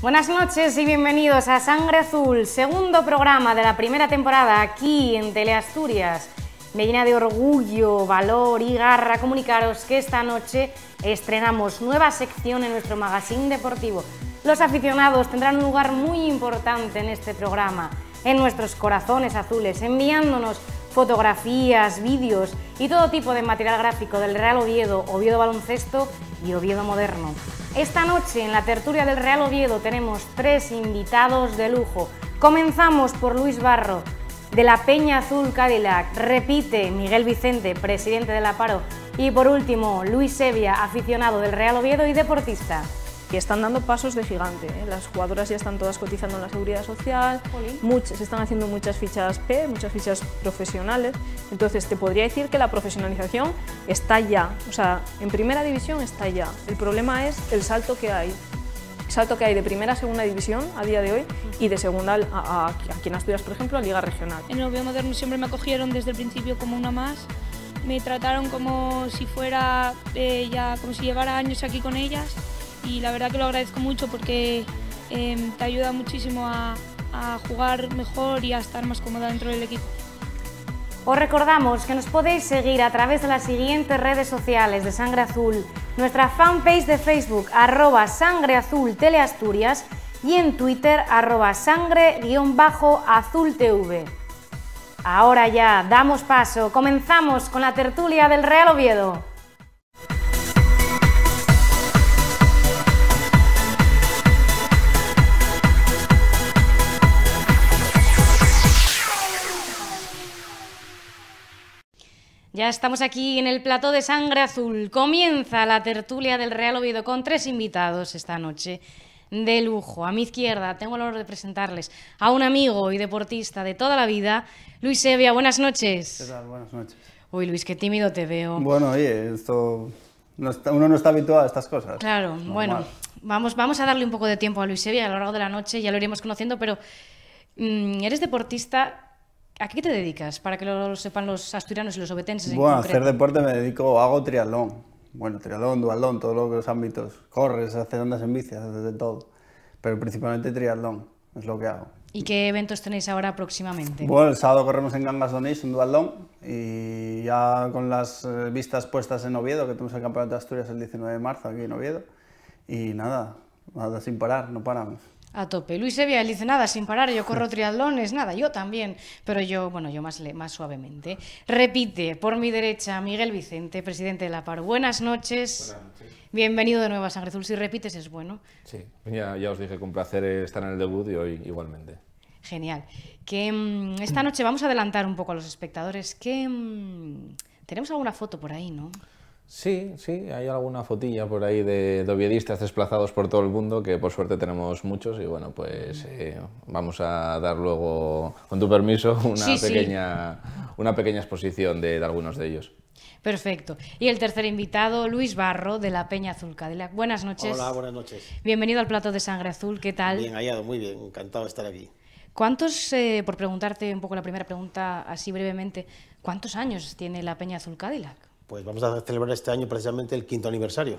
Buenas noches y bienvenidos a Sangre Azul, segundo programa de la primera temporada aquí en Teleasturias. Me llena de orgullo, valor y garra comunicaros que esta noche estrenamos nueva sección en nuestro magazine deportivo. Los aficionados tendrán un lugar muy importante en este programa, en nuestros corazones azules, enviándonos fotografías, vídeos y todo tipo de material gráfico del Real Oviedo, Oviedo Baloncesto y Oviedo Moderno. Esta noche en la tertulia del Real Oviedo tenemos tres invitados de lujo. Comenzamos por Luis Barro, de la Peña Azul Cadillac, repite Miguel Vicente, presidente de la Paro, y por último Luis Sevia, aficionado del Real Oviedo y deportista que están dando pasos de gigante. ¿eh? Las jugadoras ya están todas cotizando en la seguridad social, se están haciendo muchas fichas P, muchas fichas profesionales. Entonces, te podría decir que la profesionalización está ya. O sea, en primera división está ya. El problema es el salto que hay. salto que hay de primera a segunda división a día de hoy y de segunda a, a, aquí en Asturias, por ejemplo, a Liga Regional. En el Oviedo Moderno siempre me acogieron desde el principio como una más me trataron como si fuera eh, ya como si llevara años aquí con ellas y la verdad que lo agradezco mucho porque em, te ayuda muchísimo a, jugar mejor y a estar más cómoda dentro del equipo. Os recordamos que nos podéis seguir a través de las siguientes redes sociales de Sangre Azul, nuestra fanpage de Facebook, arroba Sangre Azul Teleasturias, y en Twitter, arroba sangre-azultv. Ahora ya, damos paso, comenzamos con la tertulia del Real Oviedo. Ya estamos aquí en el plató de sangre azul. Comienza la tertulia del Real Oviedo con tres invitados esta noche. De lujo. A mi izquierda tengo el honor de presentarles a un amigo y deportista de toda la vida, Luis Sevia. Buenas noches. ¿Qué tal? Buenas noches. Uy, Luis, qué tímido te veo. Bueno, oye, esto uno no está habituado a estas cosas. Claro, bueno, vamos, vamos a darle un poco de tiempo a Luis Sevilla a lo largo de la noche, ya lo iremos conociendo, pero mm, eres deportista ¿A qué te dedicas? Para que lo sepan los asturianos y los obetenses. Bueno, hacer deporte me dedico, hago triatlón. Bueno, triatlón, duatlón, todos los ámbitos. Corres, haces andas en bici, haces de todo. Pero principalmente triatlón es lo que hago. ¿Y qué eventos tenéis ahora próximamente? Bueno, el sábado corremos en Gangas Donis, un duatlón. Y ya con las eh, vistas puestas en Oviedo, que tenemos el Campeonato de Asturias el 19 de marzo aquí en Oviedo. Y nada, nada sin parar, no paramos. A tope. Luis Sevilla, él dice nada, sin parar, yo corro triatlones, nada, yo también, pero yo, bueno, yo más, más suavemente. Repite, por mi derecha, Miguel Vicente, presidente de la PAR. Buenas noches. Bienvenido de nuevo a Sangre si repites es bueno. Sí, ya, os dije, con placer estar en el debut y hoy igualmente. Genial. Que mm, esta noche vamos a adelantar un poco a los espectadores, que mm, tenemos alguna foto por ahí, ¿no? Sí, sí, hay alguna fotilla por ahí de, de desplazados por todo el mundo, que por suerte tenemos muchos, y bueno, pues mm. eh, vamos a dar luego, con tu permiso, una, pequeña, una pequeña exposición de, algunos de ellos. Perfecto. Y el tercer invitado, Luis Barro, de la Peña Azul Cadillac. Buenas noches. Hola, buenas noches. Bienvenido al plato de sangre azul, ¿qué tal? Bien hallado, muy bien, encantado de estar aquí. ¿Cuántos, eh, por preguntarte un poco la primera pregunta así brevemente, cuántos años tiene la Peña Azul Cadillac? pues vamos a celebrar este año precisamente el quinto aniversario,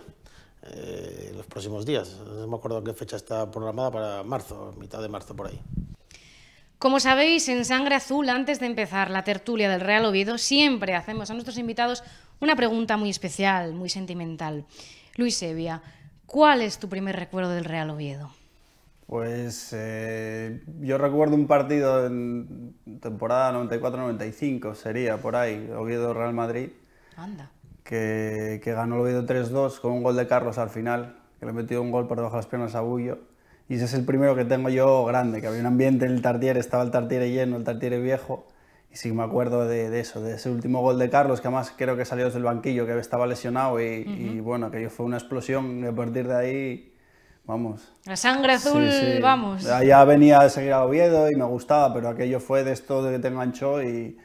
eh, los próximos días. No me acuerdo qué fecha está programada para marzo, mitad de marzo por ahí. Como sabéis, en Sangre Azul, antes de empezar la tertulia del Real Oviedo, siempre hacemos a nuestros invitados una pregunta muy especial, muy sentimental. Luis Sevilla, ¿cuál es tu primer recuerdo del Real Oviedo? Pues eh, yo recuerdo un partido en temporada 94-95, sería por ahí, Oviedo-Real Madrid, que, ganó el Oviedo 3-2 con un gol de Carlos al final, que le metió un gol por debajo de las piernas a Bullo. Y ese es el primero que tengo yo grande, que había un ambiente en el Tartiere, estaba el Tartiere lleno, el Tartiere viejo. Y sí me acuerdo de, eso, de ese último gol de Carlos, que además creo que salió del banquillo, que estaba lesionado. Y, bueno, aquello fue una explosión. Y a partir de ahí, vamos. La sangre azul, vamos. Ah, ya venía a seguir a Oviedo y me gustaba, pero aquello fue de esto de que te enganchó y,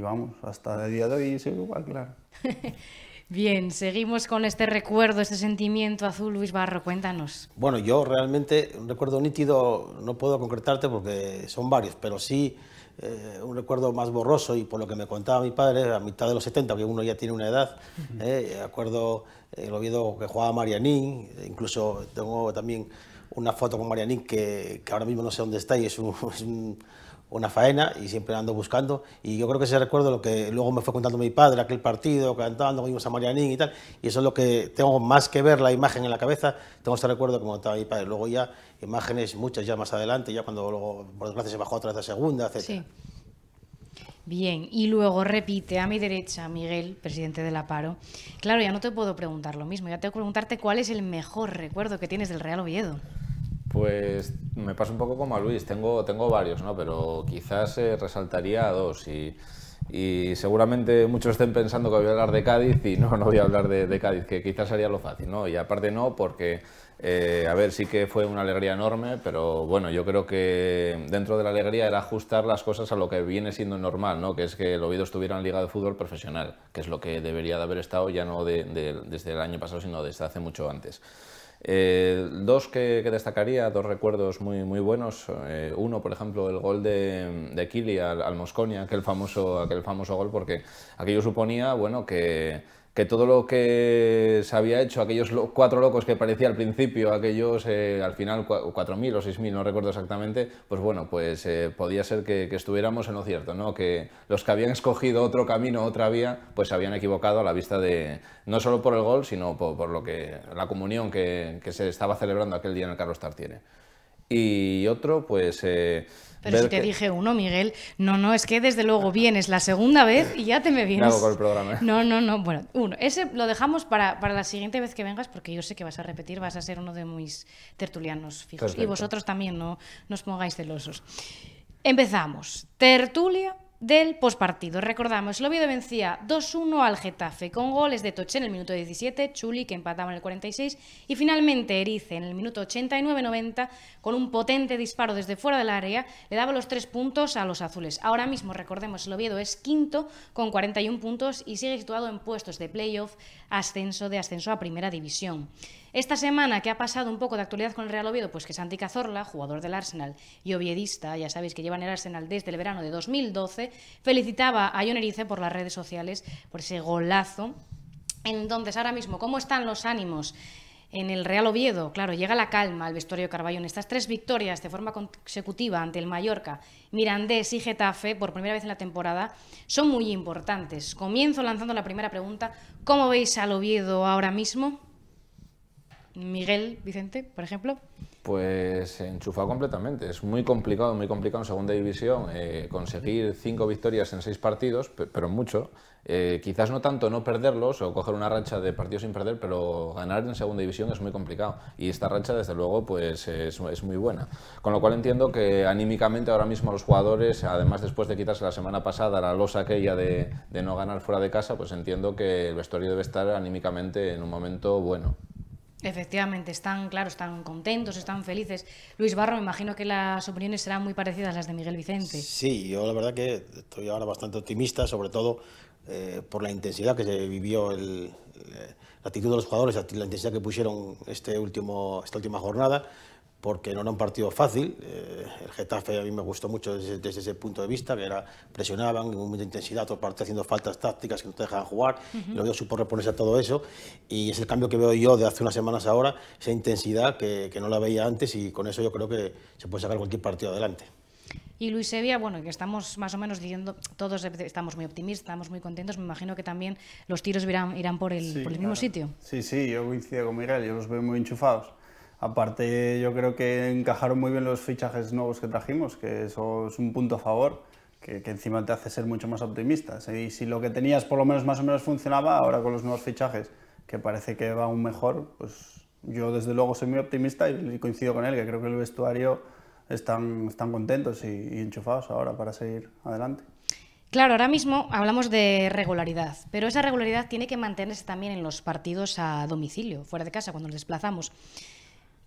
vamos, hasta el día de hoy sí, igual, claro. Bien, seguimos con este recuerdo, este sentimiento azul, Luis Barro, cuéntanos. Bueno, yo realmente un recuerdo nítido no puedo concretarte porque son varios, pero sí eh, un recuerdo más borroso y por lo que me contaba mi padre a mitad de los 70, que uno ya tiene una edad, eh, acuerdo el eh, Oviedo que jugaba Marianín, eh, incluso tengo también una foto con Marianín que, ahora mismo no sé dónde está y es un una faena y siempre ando buscando. Y yo creo que ese recuerdo lo que luego me fue contando mi padre, aquel partido, cantando, vimos a Marianín y tal. Y eso es lo que tengo más que ver la imagen en la cabeza. Tengo ese recuerdo como contaba mi padre. Luego ya imágenes muchas ya más adelante, ya cuando luego, por desgracia, se bajó otra vez a segunda, etc. Sí. Bien, y luego repite a mi derecha Miguel, presidente de la PARO. Claro, ya no te puedo preguntar lo mismo, ya tengo que preguntarte cuál es el mejor recuerdo que tienes del Real Oviedo. Pues me pasa un poco como a Luis, tengo, tengo varios, ¿no? pero quizás eh, resaltaría dos. Y, seguramente muchos estén pensando que voy a hablar de Cádiz y no, no voy a hablar de, Cádiz, que quizás sería lo fácil. ¿no? Y aparte no, porque, eh, a ver, sí que fue una alegría enorme, pero bueno, yo creo que dentro de la alegría era ajustar las cosas a lo que viene siendo normal, ¿no? que es que el Oviedo estuviera en Liga de Fútbol Profesional, que es lo que debería de haber estado ya no desde el año pasado, sino desde hace mucho antes. Eh, dos que, destacaría, dos recuerdos muy, muy buenos. Eh, uno, por ejemplo, el gol de, de Kili al, al Mosconia, aquel famoso, aquel famoso gol, porque aquello suponía bueno, que que todo lo que se había hecho, aquellos cuatro locos que parecía al principio, aquellos eh, al final cuatro 4.000 o seis 6.000, no recuerdo exactamente, pues bueno, pues eh, podía ser que, estuviéramos en lo cierto, ¿no? Que los que habían escogido otro camino, otra vía, pues se habían equivocado a la vista de, no solo por el gol, sino por, lo que, la comunión que, se estaba celebrando aquel día en el Carlos Tartiere. Y otro, pues... Eh, pero si te dije uno, Miguel, no, no, es que desde luego vienes la segunda vez y ya te me vienes. con el programa. No, no, no, bueno, uno. Ese lo dejamos para, la siguiente vez que vengas porque yo sé que vas a repetir, vas a ser uno de mis tertulianos fijos. Y vosotros también, no, no os pongáis celosos. Empezamos. Tertulia del pospartido. Recordamos, el Oviedo vencía 2-1 al Getafe con goles de Toche en el minuto 17, Chuli que empataba en el 46 y finalmente Erice en el minuto 89-90 con un potente disparo desde fuera del área le daba los tres puntos a los azules. Ahora mismo, recordemos, el Oviedo es quinto con 41 puntos y sigue situado en puestos de playoff, ascenso de ascenso a primera división. Esta semana que ha pasado un poco de actualidad con el Real Oviedo, pues que Santi Cazorla, jugador del Arsenal y oviedista, ya sabéis que llevan el Arsenal desde el verano de 2012, felicitaba a Jonerice Erice por las redes sociales por ese golazo. Entonces, ahora mismo, ¿cómo están los ánimos? en el Real Oviedo, claro, llega la calma al vestuario Carballón. Estas tres victorias de forma consecutiva ante el Mallorca, Mirandés y Getafe, por primera vez en la temporada, son muy importantes. Comienzo lanzando la primera pregunta. ¿Cómo veis al Oviedo ahora mismo? Miguel Vicente, por ejemplo? Pues enchufado completamente. Es muy complicado, muy complicado en segunda división eh, conseguir cinco victorias en seis partidos, pero mucho. Eh, quizás no tanto no perderlos o coger una racha de partidos sin perder, pero ganar en segunda división es muy complicado. Y esta racha, desde luego, pues es, muy buena. Con lo cual entiendo que anímicamente ahora mismo los jugadores, además después de quitarse la semana pasada la losa aquella de, de no ganar fuera de casa, pues entiendo que el vestuario debe estar anímicamente en un momento bueno. Efectivamente, están, claros, están contentos, están felices. Luis Barro, me imagino que las opiniones serán muy parecidas a las de Miguel Vicente. Sí, yo la verdad que estoy ahora bastante optimista, sobre todo eh, por la intensidad que se vivió, eh, la actitud de los jugadores, la intensidad que pusieron este último, esta última jornada porque no era un partido fácil. Eh, el Getafe a mí me gustó mucho desde, ese punto de vista, que era presionaban con mucha intensidad, otra parte haciendo faltas tácticas que no te dejaban jugar, uh -huh. y luego supo reponerse a todo eso. Y es el cambio que veo yo de hace unas semanas ahora, esa intensidad que, no la veía antes y con eso yo creo que se puede sacar cualquier partido adelante. Y Luis Sevilla, bueno, que estamos más o menos diciendo, todos estamos muy optimistas, estamos muy contentos, me imagino que también los tiros irán, irán por el, por el mismo sitio. Sí, sí, yo coincido con Miguel, yo los veo muy enchufados Aparte, yo creo que encajaron muy bien los fichajes nuevos que trajimos, que eso es un punto a favor, que, encima te hace ser mucho más optimista. Y si lo que tenías por lo menos más o menos funcionaba, ahora con los nuevos fichajes, que parece que va aún mejor, pues yo desde luego soy muy optimista y coincido con él, que creo que el vestuario están, contentos y enchufados ahora para seguir adelante. Claro, ahora mismo hablamos de regularidad, pero esa regularidad tiene que mantenerse también en los partidos a domicilio, fuera de casa, cuando nos desplazamos.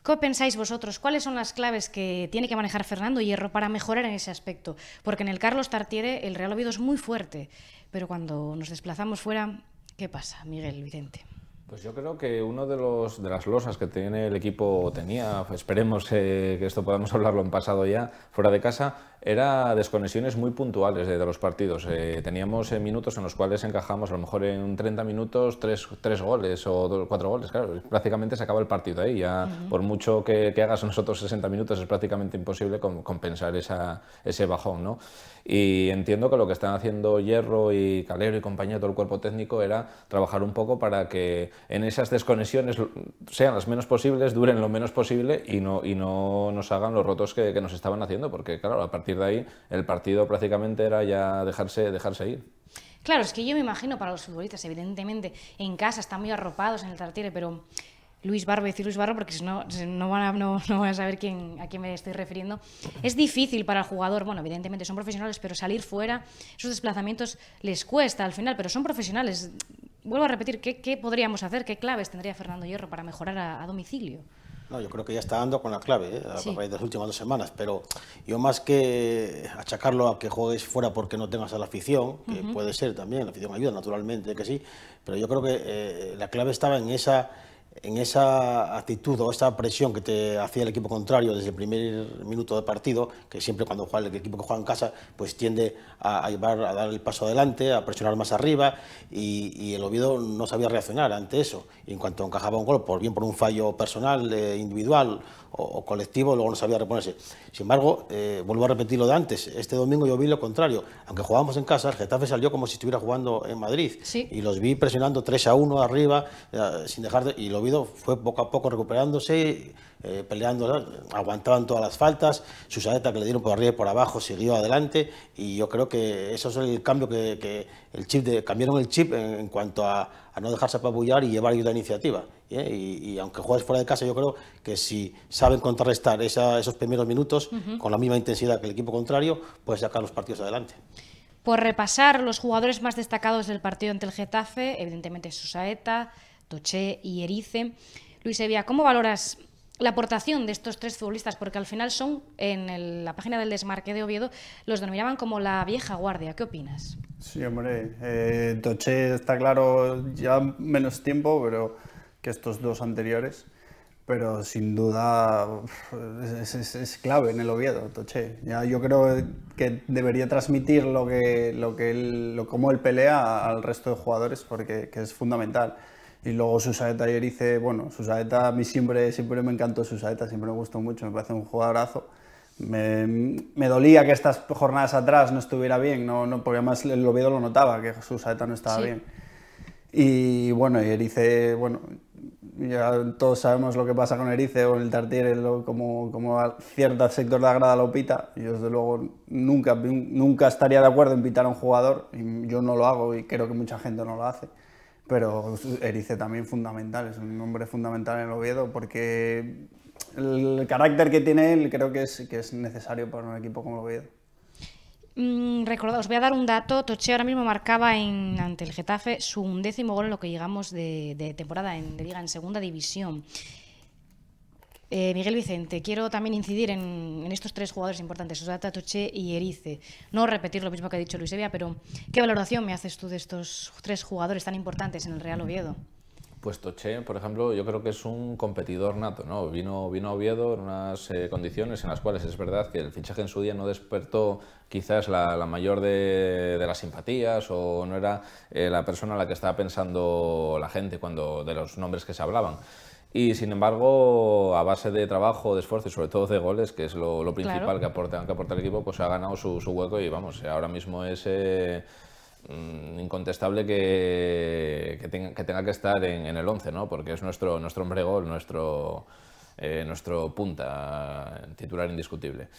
¿Qué pensáis vosotros? ¿Cuáles son las claves que tiene que manejar Fernando Hierro para mejorar en ese aspecto? Porque en el Carlos Tartiere el Real Oviedo es muy fuerte, pero cuando nos desplazamos fuera, ¿qué pasa, Miguel Vicente? Pues yo creo que uno de los de las losas que tiene el equipo tenía, esperemos eh, que esto podamos hablarlo en pasado ya fuera de casa, era desconexiones muy puntuales de, los partidos. Eh, teníamos eh, minutos en los cuales encajamos a lo mejor en 30 minutos tres, goles o 4 cuatro goles. Claro, prácticamente se acaba el partido ahí. Ya por mucho que, hagas nosotros 60 minutos es prácticamente imposible compensar esa, ese bajón. ¿no? Y entiendo que lo que están haciendo Hierro y Calero y compañía, todo el cuerpo técnico, era trabajar un poco para que en esas desconexiones sean las menos posibles, duren lo menos posible y no, y no nos hagan los rotos que, que nos estaban haciendo. Porque claro, a partir de ahí el partido prácticamente era ya dejarse, dejarse ir. Claro, es que yo me imagino para los futbolistas, evidentemente, en casa están muy arropados en el tartiere, pero Luis Barro, decir Luis Barro porque si no, no, van a, no, a saber a quién me estoy refiriendo. Es difícil para el jugador, bueno, evidentemente son profesionales, pero salir fuera, esos desplazamientos les cuesta al final, pero son profesionales. Vuelvo a repetir, ¿qué, podríamos hacer? ¿Qué claves tendría Fernando Hierro para mejorar a domicilio? yo creo que ya está dando con la clave ¿eh? a de las últimas dos semanas, pero yo más que achacarlo a que juegues fuera porque no tengas a la afición, que puede ser también, la afición ayuda naturalmente, que sí, pero yo creo que eh, la clave estaba en esa en esa actitud o esa presión que te hacía el equipo contrario desde el primer minuto de partido, que siempre cuando juega el equipo que juega en casa, pues tiende a, llevar, a dar el paso adelante, a presionar más arriba, y, el Oviedo no sabía reaccionar ante eso. Y en cuanto encajaba un gol, por bien por un fallo personal, eh, individual o, colectivo, luego no sabía reponerse. Sin embargo, eh, vuelvo a repetir lo de antes, este domingo yo vi lo contrario. Aunque jugábamos en casa, el Getafe salió como si estuviera jugando en Madrid. Y los vi presionando 3 a 1 arriba, eh, sin dejar de, y fue poco a poco recuperándose, eh, peleando, aguantaban todas las faltas, Susaeta que le dieron por arriba y por abajo siguió adelante y yo creo que eso es el cambio que, el chip de, cambiaron el chip en, cuanto a, no dejarse apabullar y llevar ayuda a iniciativa. ¿eh? Y, aunque juegues fuera de casa, yo creo que si saben contrarrestar esos primeros minutos con la misma intensidad que el equipo contrario, puedes sacar los partidos adelante por repasar los jugadores más destacados del partido ante el Getafe, evidentemente Susaeta, Toché y Erice. Luis Evia, ¿cómo valoras la aportación de estos tres futbolistas? Porque al final son, en la página del desmarque de Oviedo, los denominaban como la vieja guardia. ¿Qué opinas? Sí, hombre, eh, Toché está claro ya menos tiempo pero que estos dos anteriores, pero sin duda es, clave en el Oviedo, Toché. Ya yo creo que debería transmitir lo que, lo que él, lo, cómo él pelea al resto de jugadores porque es fundamental. Y luego Susaeta y dice bueno, Susaeta a mí siempre, siempre me encantó Susaeta, siempre me gustó mucho, me parece un jugadorazo. Me, me dolía que estas jornadas atrás no estuviera bien, no, no, porque además el Oviedo lo notaba, que Susaeta no estaba bien. Y bueno, y Erice, bueno, ya todos sabemos lo que pasa con Erice o el Tartier, como, como a cierto sector de la grada lo pita. Yo desde luego nunca, nunca estaría de acuerdo en pitar a un jugador, y yo no lo hago y creo que mucha gente no lo hace pero Erice también fundamental, es un nombre fundamental en Oviedo porque el carácter que tiene él creo que es, que es necesario para un equipo como Oviedo. Mm, recordad, os voy a dar un dato. Toche ahora mismo marcaba en, ante el Getafe su undécimo gol en lo que llegamos de, temporada Liga en Segunda División. Eh, Miguel Vicente, quiero también incidir en, estos tres jugadores importantes, Osata, Toche y Erice. No repetir lo mismo que ha dicho Luis Evia, pero ¿qué valoración me haces tú de estos tres jugadores tan importantes en el Real Oviedo? Pues Toche, por ejemplo, yo creo que es un competidor nato, ¿no? Vino, vino a Oviedo en unas eh, condiciones en las cuales es verdad que el fichaje en su día no despertó quizás la, mayor de, las simpatías o no era eh, la persona a la que estaba pensando la gente cuando de los nombres que se hablaban. Y sin embargo, a base de trabajo, de esfuerzo y sobre todo de goles, que es lo, principal que, aporta, que aporta el equipo, pues ha ganado su, hueco y vamos, eh, ahora mismo es eh, mm, incontestable que, tenga, que, estar en, el 11, ¿no? porque es nuestro, nuestro hombre gol, nuestro eh, nuestro punta, titular indiscutible.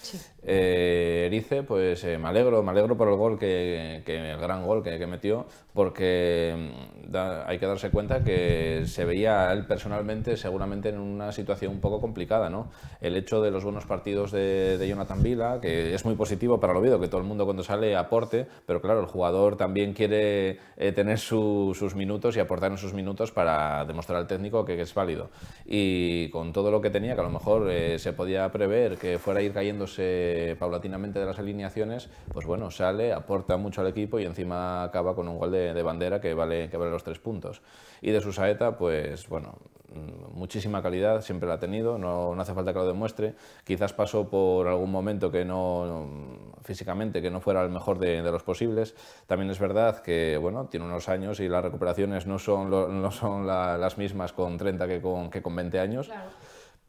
Erice, eh, pues eh, me alegro, me alegro por el gol, que, que el gran gol que, que metió, porque mm, hay que darse cuenta que se veía él personalmente seguramente en una situación un poco complicada, ¿no? El hecho de los buenos partidos de, Jonathan Vila, que es muy positivo para el Oviedo, que todo el mundo cuando sale aporte, pero claro, el jugador también quiere tener sus minutos y aportar en sus minutos para demostrar al técnico que, que es válido. Y con todo lo que que tenía, que a lo mejor eh, se podía prever que fuera a ir cayéndose paulatinamente de las alineaciones, pues bueno, sale, aporta mucho al equipo y encima acaba con un gol de, bandera que vale, que los tres puntos. Y de su saeta, pues bueno, mm, muchísima calidad, siempre la ha tenido, no, hace falta que lo demuestre. Quizás pasó por algún momento que no, mm, físicamente, que no fuera el mejor de, los posibles. También es verdad que, bueno, tiene unos años y las recuperaciones no son, no son las mismas con 30 que con, que con 20 años. Claro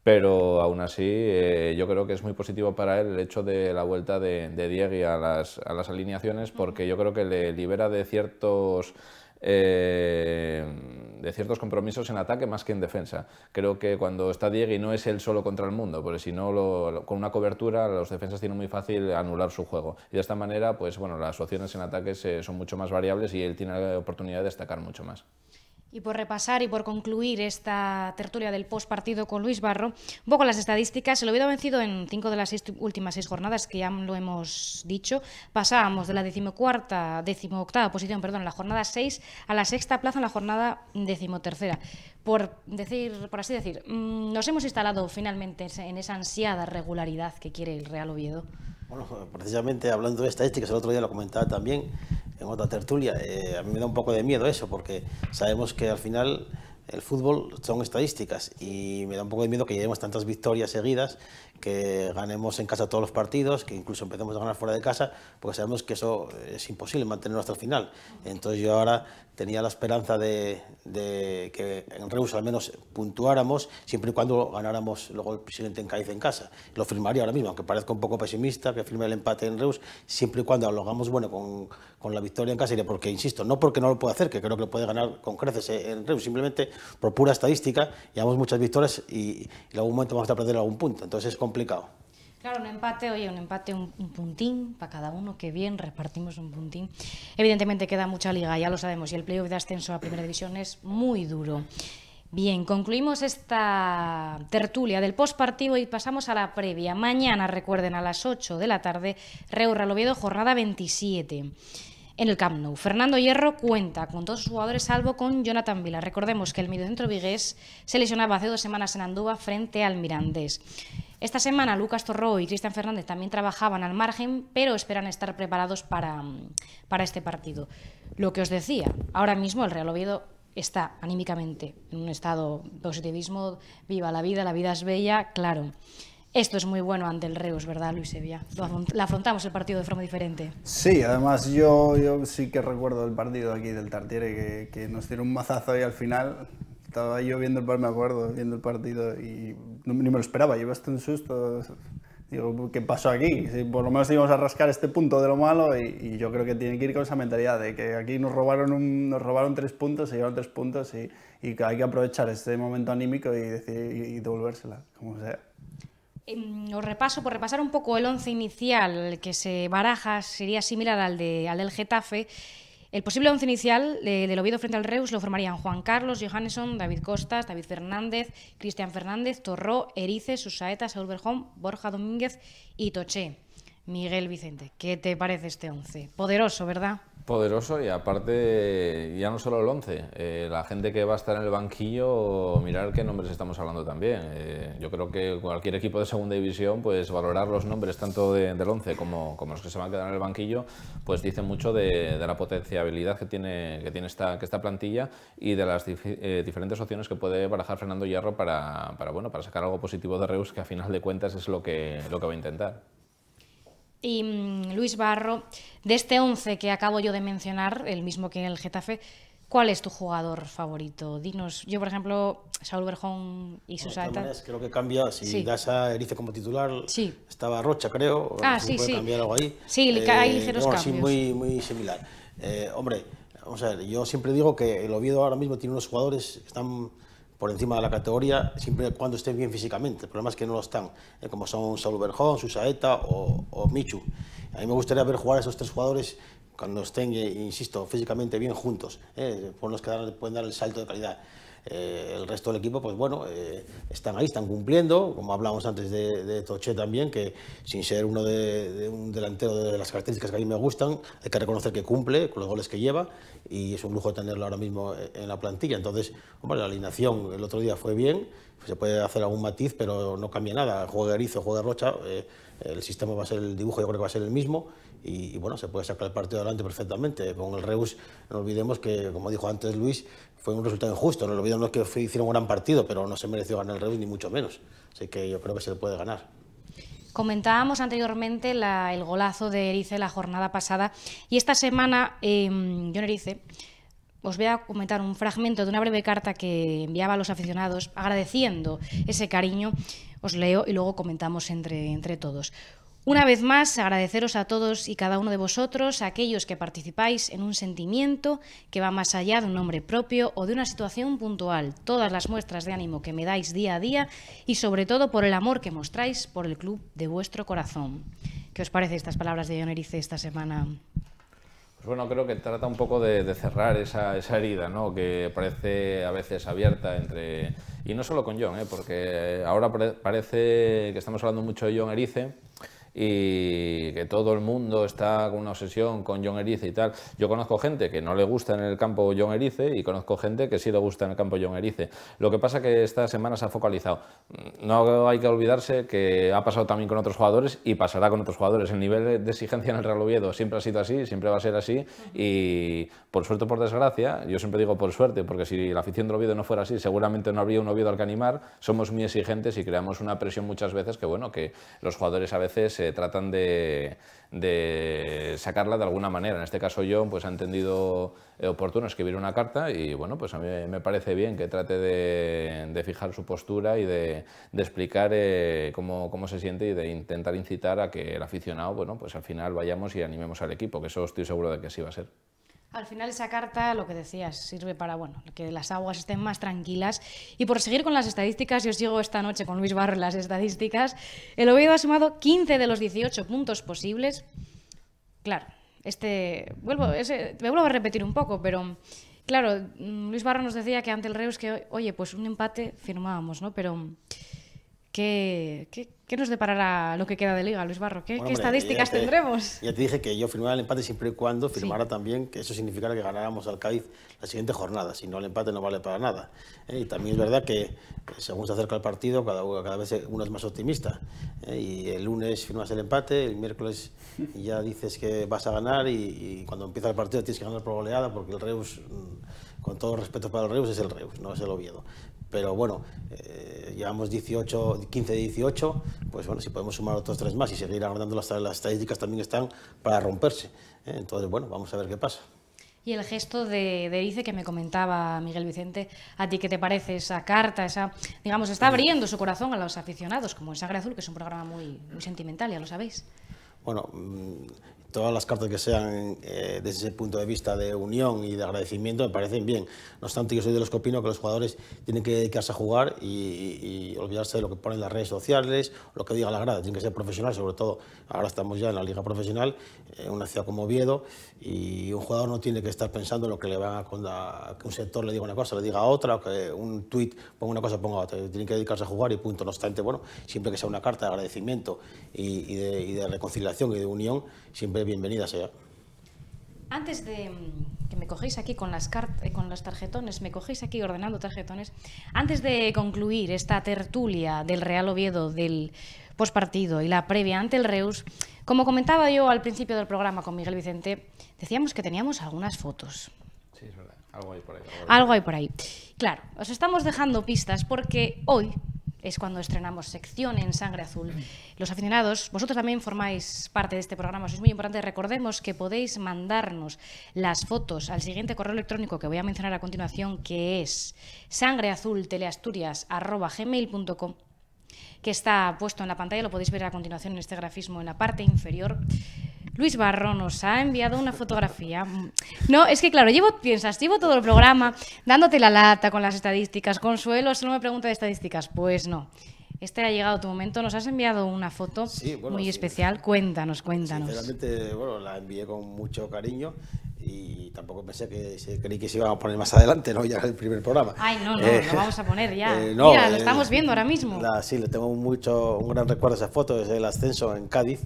pero aún así eh, yo creo que es muy positivo para él el hecho de la vuelta de, de a las, alineaciones porque yo creo que le libera de ciertos... Eh, de ciertos compromisos en ataque más que en defensa. Creo que cuando está Diego no es él solo contra el mundo, porque si no, lo, con una cobertura los defensas tienen muy fácil anular su juego. Y de esta manera, pues bueno, las opciones en ataque son mucho más variables y él tiene la oportunidad de destacar mucho más. Y por repasar y por concluir esta tertulia del post partido con Luis Barro, un poco las estadísticas. El Oviedo ha vencido en cinco de las últimas seis jornadas, que ya lo hemos dicho. Pasábamos de la decimocuarta, decimoctava posición, perdón, en la jornada 6 a la sexta plaza en la jornada decimotercera. Por, decir, por así decir, mm, nos hemos instalado finalmente en esa ansiada regularidad que quiere el Real Oviedo. Bueno, precisamente hablando de estadísticas, el otro día lo comentaba también, en otra tertulia. Eh, a mí me da un poco de miedo eso, porque sabemos que al final el fútbol son estadísticas y me da un poco de miedo que llevemos tantas victorias seguidas, que ganemos en casa todos los partidos, que incluso empecemos a ganar fuera de casa, porque sabemos que eso es imposible mantenerlo hasta el final. Entonces yo ahora tenía la esperanza de, que en Reus al menos puntuáramos, siempre y cuando ganáramos luego el siguiente en en casa. Lo firmaría ahora mismo, aunque parezca un poco pesimista, que firme el empate en Reus, siempre y cuando lo hagamos bueno con, con la victoria en casa, porque, insisto, no porque no lo pueda hacer, que creo que lo puede ganar con creces eh, en Reus, simplemente por pura estadística, llevamos muchas victorias y, en algún momento vamos a perder algún punto, entonces es complicado. Claro, un empate, oye, un empate, un, puntín para cada uno, que bien, repartimos un puntín. Evidentemente queda mucha liga, ya lo sabemos, y el playoff de ascenso a Primera División es muy duro. Bien, concluimos esta tertulia del postpartido y pasamos a la previa. Mañana, recuerden, a las 8 de la tarde, Reus-Real Oviedo, jornada 27 en el Camp Nou. Fernando Hierro cuenta con dos jugadores, salvo con Jonathan Vila. Recordemos que el mediocentro vigués se lesionaba hace dos semanas en Andúa frente al Mirandés. Esta semana Lucas Torró y Cristian Fernández también trabajaban al margen, pero esperan estar preparados para, para este partido. Lo que os decía, ahora mismo el Real Oviedo está anímicamente en un estado positivismo, viva la vida, la vida es bella, claro. Esto es muy bueno ante el Reus, ¿verdad, Luis Sevilla? La afrontamos el partido de forma diferente. Sí, además yo, yo sí que recuerdo el partido aquí del Tartiere que, que nos tiró un mazazo y al final. Estaba yo viendo el, pues me acuerdo, viendo el partido y no, ni me lo esperaba, llevaste un susto. Digo, ¿qué pasó aquí? por lo menos íbamos a rascar este punto de lo malo y, yo creo que tiene que ir con esa mentalidad de que aquí nos robaron, nos robaron tres puntos, se llevaron tres puntos y, y hay que aprovechar este momento anímico y, decir, devolvérsela, como sea. Em, os repaso, por repasar un poco el once inicial que se baraja, sería similar al, de, al del Getafe el posible once inicial del Oviedo frente al Reus lo formarían Juan Carlos, Johanneson, David Costas, David Fernández, Cristian Fernández, Torró, Erice, Susaeta, Saúl Berjón, Borja Domínguez y Toché. Miguel Vicente, ¿qué te parece este once? Poderoso, ¿verdad? Poderoso y aparte ya no solo el 11, eh, la gente que va a estar en el banquillo, mirar qué nombres estamos hablando también. Eh, yo creo que cualquier equipo de segunda división, pues valorar los nombres tanto del 11 como, los que se van a quedar en el banquillo, pues dice mucho de, la potenciabilidad que tiene, que tiene esta, plantilla y de las eh, diferentes opciones que puede barajar Fernando Hierro para, bueno, para sacar algo positivo de Reus, que a final de cuentas es lo lo que va a intentar y mm, Luis Barro, de este 11 que acabo yo de mencionar, el mismo que el Getafe, ¿cuál es tu jugador favorito? Dinos, yo por ejemplo, Saúl Berjón y Susana. Creo que cambia, si das Erice como titular, estaba Rocha creo, ah, sí, puede cambiar algo ahí. Sí, hay eh, ligeros cambios. muy, muy similar. Eh, hombre, vamos a ver, yo siempre digo que el Oviedo ahora mismo tiene unos jugadores que están por encima de la categoría, siempre y cuando estén bien físicamente. El problema es que no lo están, eh, como son Saúl Berjón, Susaeta o, o Michu. A mí me gustaría ver jugar a esos tres jugadores cuando estén, eh, insisto, físicamente bien juntos, eh, por los que pueden dar el salto de calidad. Eh, el resto del equipo, pues bueno, eh, están ahí, están cumpliendo, como hablábamos antes de, de, Toché también, que sin ser uno de, un delantero de las características que a mí me gustan, hay que reconocer que cumple con los goles que lleva y es un lujo tenerlo ahora mismo en la plantilla. Entonces, la alineación el otro día fue bien, se puede hacer algún matiz, pero no cambia nada. Juega Erizo, juega Rocha, eh, el sistema va a ser el dibujo, yo creo que va a ser el mismo y, bueno, se puede sacar el partido adelante perfectamente. Con el Reus, no olvidemos que, como dijo antes Luis, fue un resultado injusto. No olvidemos que hicieron un gran partido, pero no se mereció ganar el Reus ni mucho menos. Así que yo creo que se puede ganar. Comentábamos anteriormente el golazo de Erice la jornada pasada y esta semana yo em, John Erice os voy a comentar un fragmento de una breve carta que enviaba a los aficionados agradeciendo ese cariño. Os leo y luego comentamos entre, entre todos. Una vez más, agradeceros a todos y cada uno de vosotros, a aquellos que participáis en un sentimiento que va más allá de un nombre propio o de una situación puntual, todas las muestras de ánimo que me dais día a día y sobre todo por el amor que mostráis por el club de vuestro corazón. ¿Qué os parecen estas palabras de John Erice esta semana? Pues bueno, creo que trata un poco de, cerrar esa, herida, Que parece a veces abierta entre... Y no solo con John, ¿eh? porque ahora parece que estamos hablando mucho de John Erice, y que todo el mundo está con una obsesión con John Erice y tal. Yo conozco gente que no le gusta en el campo John Erice y conozco gente que sí le gusta en el campo John Erice. Lo que pasa que esta semana se ha focalizado. No hay que olvidarse que ha pasado también con otros jugadores y pasará con otros jugadores. El nivel de exigencia en el Real Oviedo siempre ha sido así, siempre va a ser así y por suerte o por desgracia, yo siempre digo por suerte, porque si la afición del Oviedo no fuera así, seguramente no habría un Oviedo al que animar. Somos muy exigentes y creamos una presión muchas veces que bueno, que los jugadores a veces eh, tratan de, sacarla de alguna manera. En este caso yo pues, ha entendido eh, oportuno escribir una carta y bueno, pues a mí me parece bien que trate de, fijar su postura y de, explicar eh, cómo, cómo, se siente y de intentar incitar a que el aficionado, bueno, pues al final vayamos y animemos al equipo, que eso estoy seguro de que sí va a ser. Al final esa carta, lo que decías, sirve para bueno, que las aguas estén más tranquilas. Y por seguir con las estadísticas, yo sigo esta noche con Luis Barro las estadísticas, el Oviedo ha sumado 15 de los 18 puntos posibles. Claro, este, vuelvo, me vuelvo a repetir un poco, pero claro, mm, Luis Barro nos decía que ante el Reus que, oye, pues un empate firmábamos, ¿no? Pero ¿Qué, qué, qué nos deparará lo que queda de liga, Luis Barro? ¿Qué, ¿qué estadísticas tendremos? Ya te dije que yo firmaba el empate siempre y cuando firmara también que eso significara que ganáramos al Cádiz la siguiente jornada. Si no, el empate no vale para nada. ¿eh? Y también es verdad que eh, según se acerca el partido, cada, cada vez uno es más optimista. ¿eh? Y el lunes firmas el empate, el miércoles ya dices que vas a ganar y, y cuando empieza el partido tienes que ganar por goleada porque el Reus mm, con todo respeto para el Reus, es el Reus, no es el Oviedo pero bueno, eh, llevamos 18, 15, 18, pues bueno, si podemos sumar otros tres más y seguir agrandando las, estadísticas también están para romperse. ¿eh? Entonces, bueno, vamos a ver qué pasa. Y el gesto de, de que me comentaba Miguel Vicente, ¿a ti qué te parece esa carta? esa Digamos, está abriendo su corazón a los aficionados, como en Sangre Azul, que es un programa muy, muy sentimental, ya lo sabéis. Bueno, mm, todas las cartas que sean eh, desde ese punto de vista de unión y de agradecimiento me parecen bien. No obstante, yo soy de los que opino que los jugadores tienen que dedicarse a jugar y, olvidarse de lo que ponen las redes sociales, lo que diga la grada. Tienen que ser profesionales, sobre todo ahora estamos ya en la liga profesional, en eh, una ciudad como Oviedo, y un jugador no tiene que estar pensando en lo que le van a, contar que un sector le diga una cosa, le diga otra, o que un tuit ponga una cosa, ponga otra. Tienen que dedicarse a jugar y punto. No obstante, bueno, siempre que sea una carta de agradecimiento y, de, de reconciliación y de unión, siempre bienvenida sea. ¿eh? Antes de mm, que me cogéis aquí con, las eh, con los tarjetones, me cogéis aquí ordenando tarjetones, antes de concluir esta tertulia del Real Oviedo, del pospartido y la previa ante el Reus, como comentaba yo al principio del programa con Miguel Vicente, decíamos que teníamos algunas fotos. Sí, es verdad. Algo por ahí. Algo ahí. Algo hay por ahí. Claro, os estamos dejando pistas porque hoy es cuando estrenamos sección en Sangre Azul. Los aficionados, vosotros también formáis parte de este programa, es muy importante. Recordemos que podéis mandarnos las fotos al siguiente correo electrónico que voy a mencionar a continuación, que es sangreazulteleasturias.gmail.com que está puesto en la pantalla, lo podéis ver a continuación en este grafismo en la parte inferior. Luis Barro nos ha enviado una fotografía. No, es que claro, llevo, piensas, llevo todo el programa dándote la lata con las estadísticas. Consuelo, solo me pregunta de estadísticas. Pues no. Este ha llegado tu momento, nos has enviado una foto muy especial. Cuéntanos, cuéntanos. Realmente, bueno, la envié con mucho cariño y tampoco pensé que se, creí que se iba a poner más adelante, ¿no? Ya el primer programa. Ay, no, no, eh, lo vamos a poner ya. Eh, Mira, lo eh, estamos viendo ahora mismo. La, sí, le tengo mucho, un gran recuerdo a esa foto desde el ascenso en Cádiz.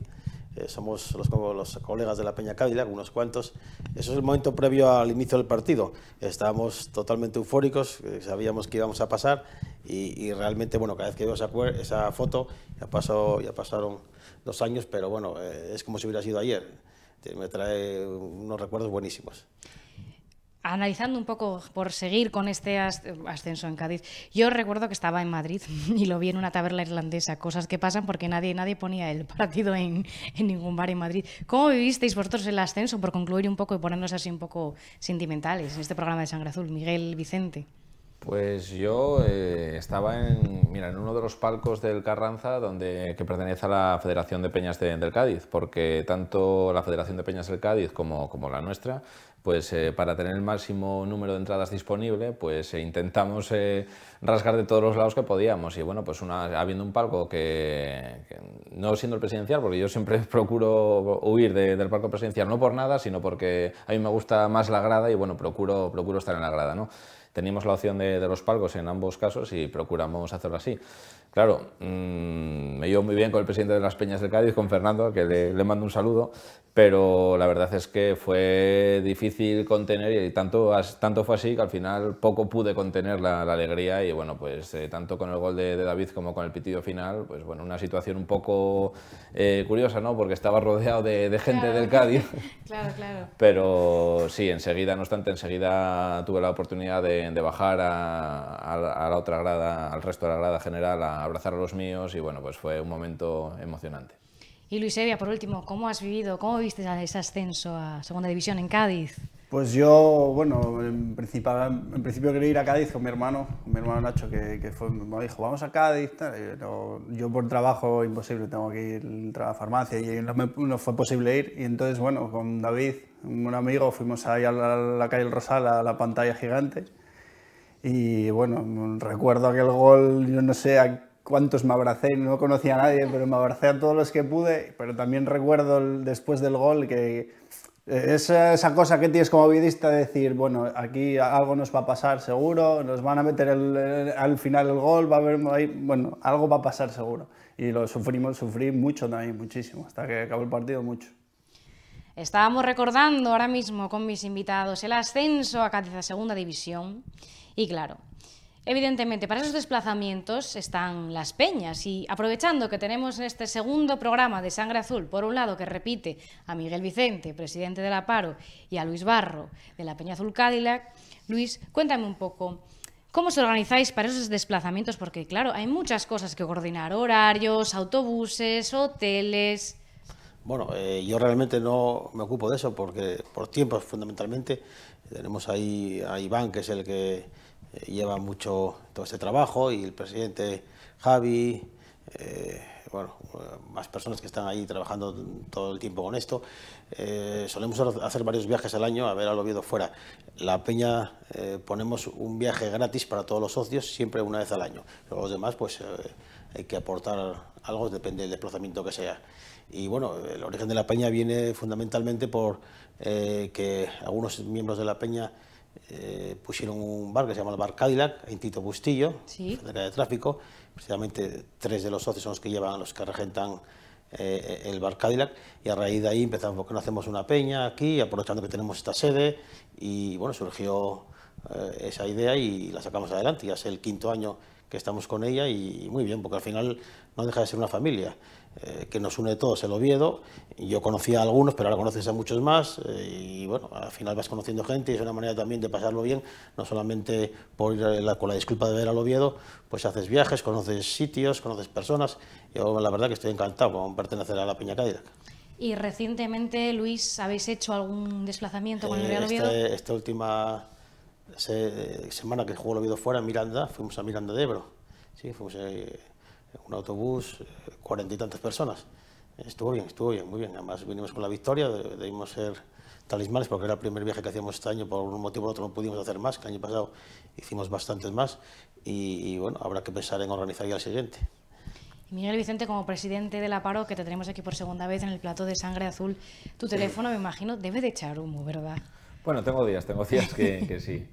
Eh, somos los, los, colegas de la Peña Cádiz, algunos cuantos. Eso es el momento previo al inicio del partido. Estábamos totalmente eufóricos, eh, sabíamos que íbamos a pasar y, realmente, bueno, cada vez que veo esa, esa foto, ya, pasó, ya pasaron dos años, pero bueno, eh, es como si hubiera sido ayer. Me trae unos recuerdos buenísimos analizando un poco por seguir con este ascenso en Cádiz, yo recuerdo que estaba en Madrid y lo vi en una taberna irlandesa, cosas que pasan porque nadie, nadie ponía el partido en, en ningún bar en Madrid. ¿Cómo vivisteis vosotros el ascenso? Por concluir un poco y ponernos así un poco sentimentales en este programa de Sangre Azul, Miguel Vicente. Pues yo eh, estaba en, uno de los palcos del Carranza que pertenece a la Federación de Peñas del Cádiz, porque tanto la Federación de Peñas del Cádiz como, la nuestra, pues eh, para tener el máximo número de entradas disponible, pues eh, intentamos rasgar de todos los lados que podíamos. Y bueno, pues una, habiendo un palco que, no siendo el presidencial, porque yo siempre procuro huir del palco presidencial, no por nada, sino porque a mí me gusta más la grada y bueno, procuro, procuro estar en la grada, ¿no? tenemos la opción de, los palcos en ambos casos y procuramos hacerlo así. Claro, mm, me llevo muy bien con el presidente de las Peñas del Cádiz, con Fernando, que le, le mando un saludo, pero la verdad es que fue difícil contener y tanto, tanto fue así que al final poco pude contener la, alegría y bueno, pues eh, tanto con el gol de, David como con el pitido final, pues bueno, una situación un poco eh, curiosa, ¿no? Porque estaba rodeado de, gente del Cádiz. Claro, claro. Pero sí, enseguida, no obstante, enseguida tuve la oportunidad de, bajar a, la otra grada, al resto de la grada general, a abrazar a los míos y bueno, pues fue un momento emocionante. Y Luis Evia, por último, ¿cómo has vivido, cómo viste ese ascenso a Segunda División en Cádiz? Pues yo, bueno, en principio, en quería ir a Cádiz con mi hermano, con mi hermano Nacho, que, fue, me dijo, vamos a Cádiz. Yo, por trabajo, imposible, tengo que ir a la farmacia y no, fue posible ir. Y entonces, bueno, con David, un amigo, fuimos ahí a la, calle El Rosal, a la pantalla gigante. Y bueno, recuerdo aquel gol, yo no sé cuántos me abracé, no conocía a nadie, pero me abracé a todos los que pude, pero también recuerdo el, después del gol que eh, es esa cosa que tienes como vidista decir, bueno, aquí algo nos va a pasar seguro, nos van a meter al final el gol, va a haber, bueno, algo va a pasar seguro. Y lo sufrimos, sufrí mucho también, muchísimo, hasta que acabó el partido, mucho. Estábamos recordando ahora mismo con mis invitados el ascenso a Cádiz a Segunda División y claro, Evidentemente, para esos desplazamientos están las peñas y aprovechando que tenemos este segundo programa de Sangre Azul, por un lado que repite a Miguel Vicente, presidente de la Paro, y a Luis Barro de la Peña Azul Cadillac, Luis, cuéntame un poco ¿Cómo os organizáis para esos desplazamientos? Porque, claro, hay muchas cosas que coordinar, horarios, autobuses, hoteles. Bueno, eh, yo realmente no me ocupo de eso porque por tiempos fundamentalmente tenemos ahí a Iván, que es el que eh, lleva mucho todo este trabajo y el presidente Javi, eh, bueno, más personas que están ahí trabajando todo el tiempo con esto. Eh, solemos hacer varios viajes al año a ver al Oviedo fuera. La Peña ponemos un viaje gratis para todos los socios, siempre una vez al año. los demás, pues hay que aportar algo, depende del desplazamiento que sea. Y bueno, el origen de la Peña viene fundamentalmente por que algunos miembros de la Peña eh, pusieron un bar que se llama el Bar Cadillac, en Tito Bustillo, en la de tráfico. Precisamente tres de los socios son los que llevan, los que regentan eh, el Bar Cadillac. Y a raíz de ahí empezamos, porque no hacemos una peña aquí, aprovechando que tenemos esta sede. Y bueno, surgió eh, esa idea y la sacamos adelante. Ya es el quinto año que estamos con ella y muy bien, porque al final no deja de ser una familia eh, que nos une todos, el Oviedo. Yo conocía a algunos, pero ahora conoces a muchos más eh, y bueno, al final vas conociendo gente y es una manera también de pasarlo bien, no solamente por ir la, con la disculpa de ver al Oviedo, pues haces viajes, conoces sitios, conoces personas. Yo la verdad que estoy encantado con pertenecer a la Peña Cádiz. Y recientemente, Luis, ¿habéis hecho algún desplazamiento con el eh, Oviedo? Este, esta última esa eh, semana que el juego lo vio fuera en Miranda, fuimos a Miranda de Ebro. Sí, fuimos en eh, un autobús, eh, cuarenta y tantas personas. Estuvo bien, estuvo bien, muy bien. Además vinimos con la victoria, debimos ser talismanes porque era el primer viaje que hacíamos este año, por un motivo u otro no pudimos hacer más, que el año pasado hicimos bastantes más y, bueno, habrá que pensar en organizar ya el siguiente. Miguel Vicente, como presidente de la Paro, que te tenemos aquí por segunda vez en el plato de sangre azul, tu teléfono, me imagino, debe de echar humo, ¿verdad? Bueno, tengo días, tengo días que, sí.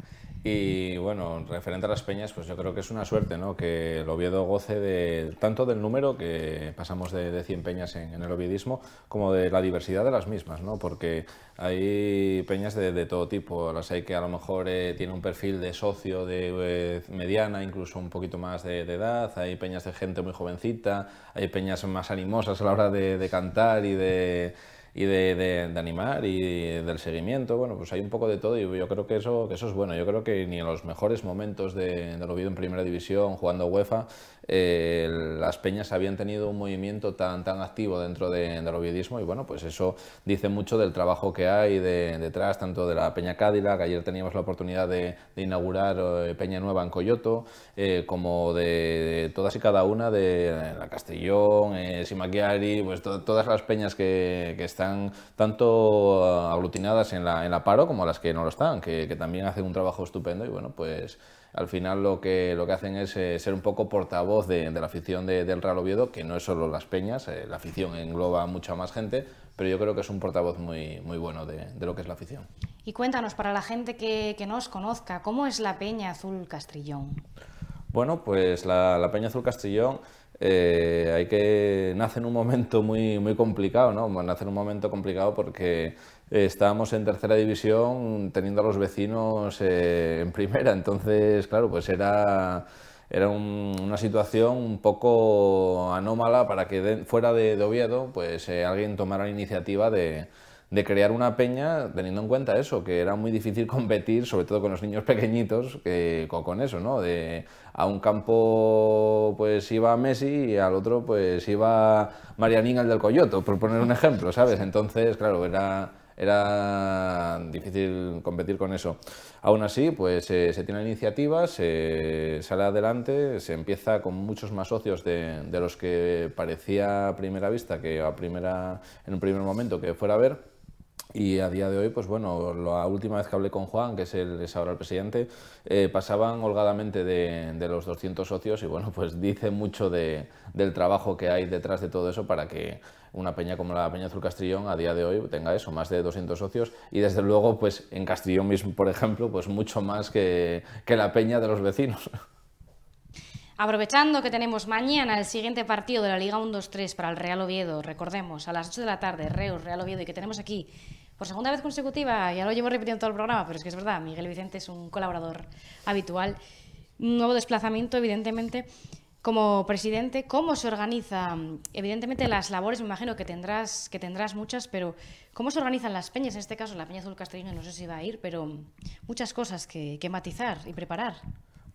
Y bueno, referente a las peñas, pues yo creo que es una suerte, ¿no? Que el Oviedo goce de, tanto del número, que pasamos de, 100 peñas en, el oviedismo, como de la diversidad de las mismas, ¿no? Porque hay peñas de, todo tipo, las hay que a lo mejor eh, tiene tienen un perfil de socio de eh, mediana, incluso un poquito más de, edad, hay peñas de gente muy jovencita, hay peñas más animosas a la hora de cantar y de y de, animar y del seguimiento. Bueno, pues hay un poco de todo y yo creo que eso, eso es bueno. Yo creo que ni en los mejores momentos de, del Oviedo en Primera División, jugando UEFA, eh, las peñas habían tenido un movimiento tan, tan activo dentro del ovidismo y bueno, pues eso dice mucho del trabajo que hay detrás, tanto de la Peña Cádila, que ayer teníamos la oportunidad de, inaugurar eh, Peña Nueva en Coyoto, eh, como de, todas y cada una de la Castellón, eh, Simaquiari, pues todas las peñas que están tanto ah, aglutinadas en la, en paro como las que no lo están, que, que también hacen un trabajo estupendo y bueno, pues al final lo que, lo que hacen es eh, ser un poco portavoz de, la afición de, del Real Oviedo, que no es solo las peñas, eh, la afición engloba a mucha más gente, pero yo creo que es un portavoz muy, muy bueno de, de lo que es la afición. Y cuéntanos, para la gente que, que no os conozca, ¿cómo es la Peña Azul Castrillón? Bueno, pues la, la Peña Azul Castrillón eh, hay que nace en un momento muy, muy complicado, ¿no? un momento complicado porque eh, estábamos en tercera división teniendo a los vecinos eh, en primera, entonces, claro, pues era, era una situación un poco anómala para que fuera de, Oviedo, pues alguien tomara la iniciativa de, crear una peña teniendo en cuenta eso, que era muy difícil competir, sobre todo con los niños pequeñitos, con, eso, ¿no? a un campo pues iba Messi y al otro pues iba Marianín el del Coyoto, por poner un ejemplo, ¿sabes? Entonces, claro, era, era difícil competir con eso. Aún así, pues se eh, se tiene iniciativa, se sale adelante, se empieza con muchos más socios de, los que parecía a primera vista que a primera, en un primer momento que fuera a ver. Y a día de hoy, pues bueno, la última vez que hablé con Juan, que es, el, ahora el presidente, eh, pasaban holgadamente de, los 200 socios y bueno, pues dice mucho del trabajo que hay detrás de todo eso para que una peña como la Peña Azul Castrillón a día de hoy tenga eso, más de 200 socios y desde luego, pues en Castrillón mismo, por ejemplo, pues mucho más que, que la peña de los vecinos. Aprovechando que tenemos mañana el siguiente partido de la Liga 1-2-3 para el Real Oviedo, recordemos, a las 8 de la tarde, Reus, Real Oviedo, y que tenemos aquí por segunda vez consecutiva, ya lo llevo repitiendo todo el programa, pero es que es verdad, Miguel Vicente es un colaborador habitual. Nuevo desplazamiento, evidentemente, como presidente, ¿cómo se organiza? Evidentemente las labores, me imagino que tendrás, que tendrás muchas, pero ¿cómo se organizan las peñas? En este caso, la Peña Azul Castellino, no sé si va a ir, pero muchas cosas que, que matizar y preparar.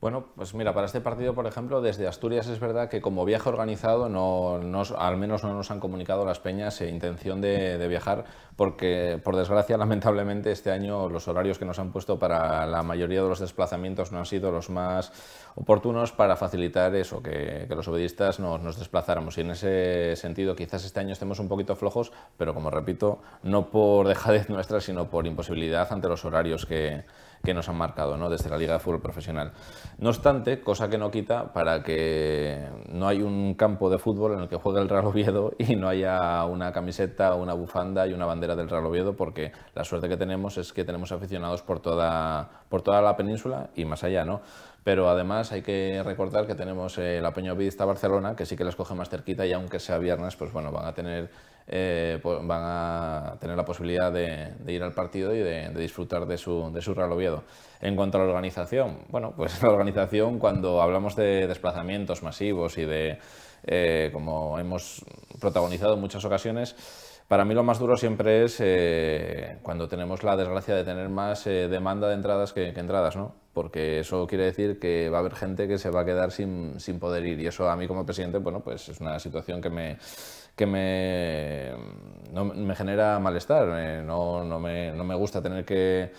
Bueno, pues mira, para este partido, por ejemplo, desde Asturias es verdad que como viaje organizado, no, al menos no nos han comunicado las peñas e intención de, viajar, porque por desgracia, lamentablemente, este año los horarios que nos han puesto para la mayoría de los desplazamientos no han sido los más oportunos para facilitar eso, que, los obedistas nos, nos desplazáramos. Y en ese sentido, quizás este año estemos un poquito flojos, pero como repito, no por dejadez nuestra, sino por imposibilidad ante los horarios que, que nos han marcado ¿no? desde la Liga de Fútbol Profesional. No obstante, cosa que no quita para que no haya un campo de fútbol en el que juegue el Real Oviedo y no haya una camiseta, una bufanda y una bandera del Real Oviedo, porque la suerte que tenemos es que tenemos aficionados por toda, por toda la península y más allá, ¿no? pero además hay que recordar que tenemos el eh, la Peña Vista Barcelona, que sí que las coge más cerquita y aunque sea viernes, pues bueno, van a tener, eh, van a tener la posibilidad de, ir al partido y de, disfrutar de su, de su En cuanto a la organización, bueno, pues la organización cuando hablamos de desplazamientos masivos y de, eh, como hemos protagonizado en muchas ocasiones, para mí lo más duro siempre es cuando tenemos la desgracia de tener más demanda de entradas que, que entradas, ¿no? porque eso quiere decir que va a haber gente que se va a quedar sin, poder ir y eso a mí como presidente, bueno, pues es una situación que me, que me, me genera malestar, eh, no, no, me, no me gusta tener que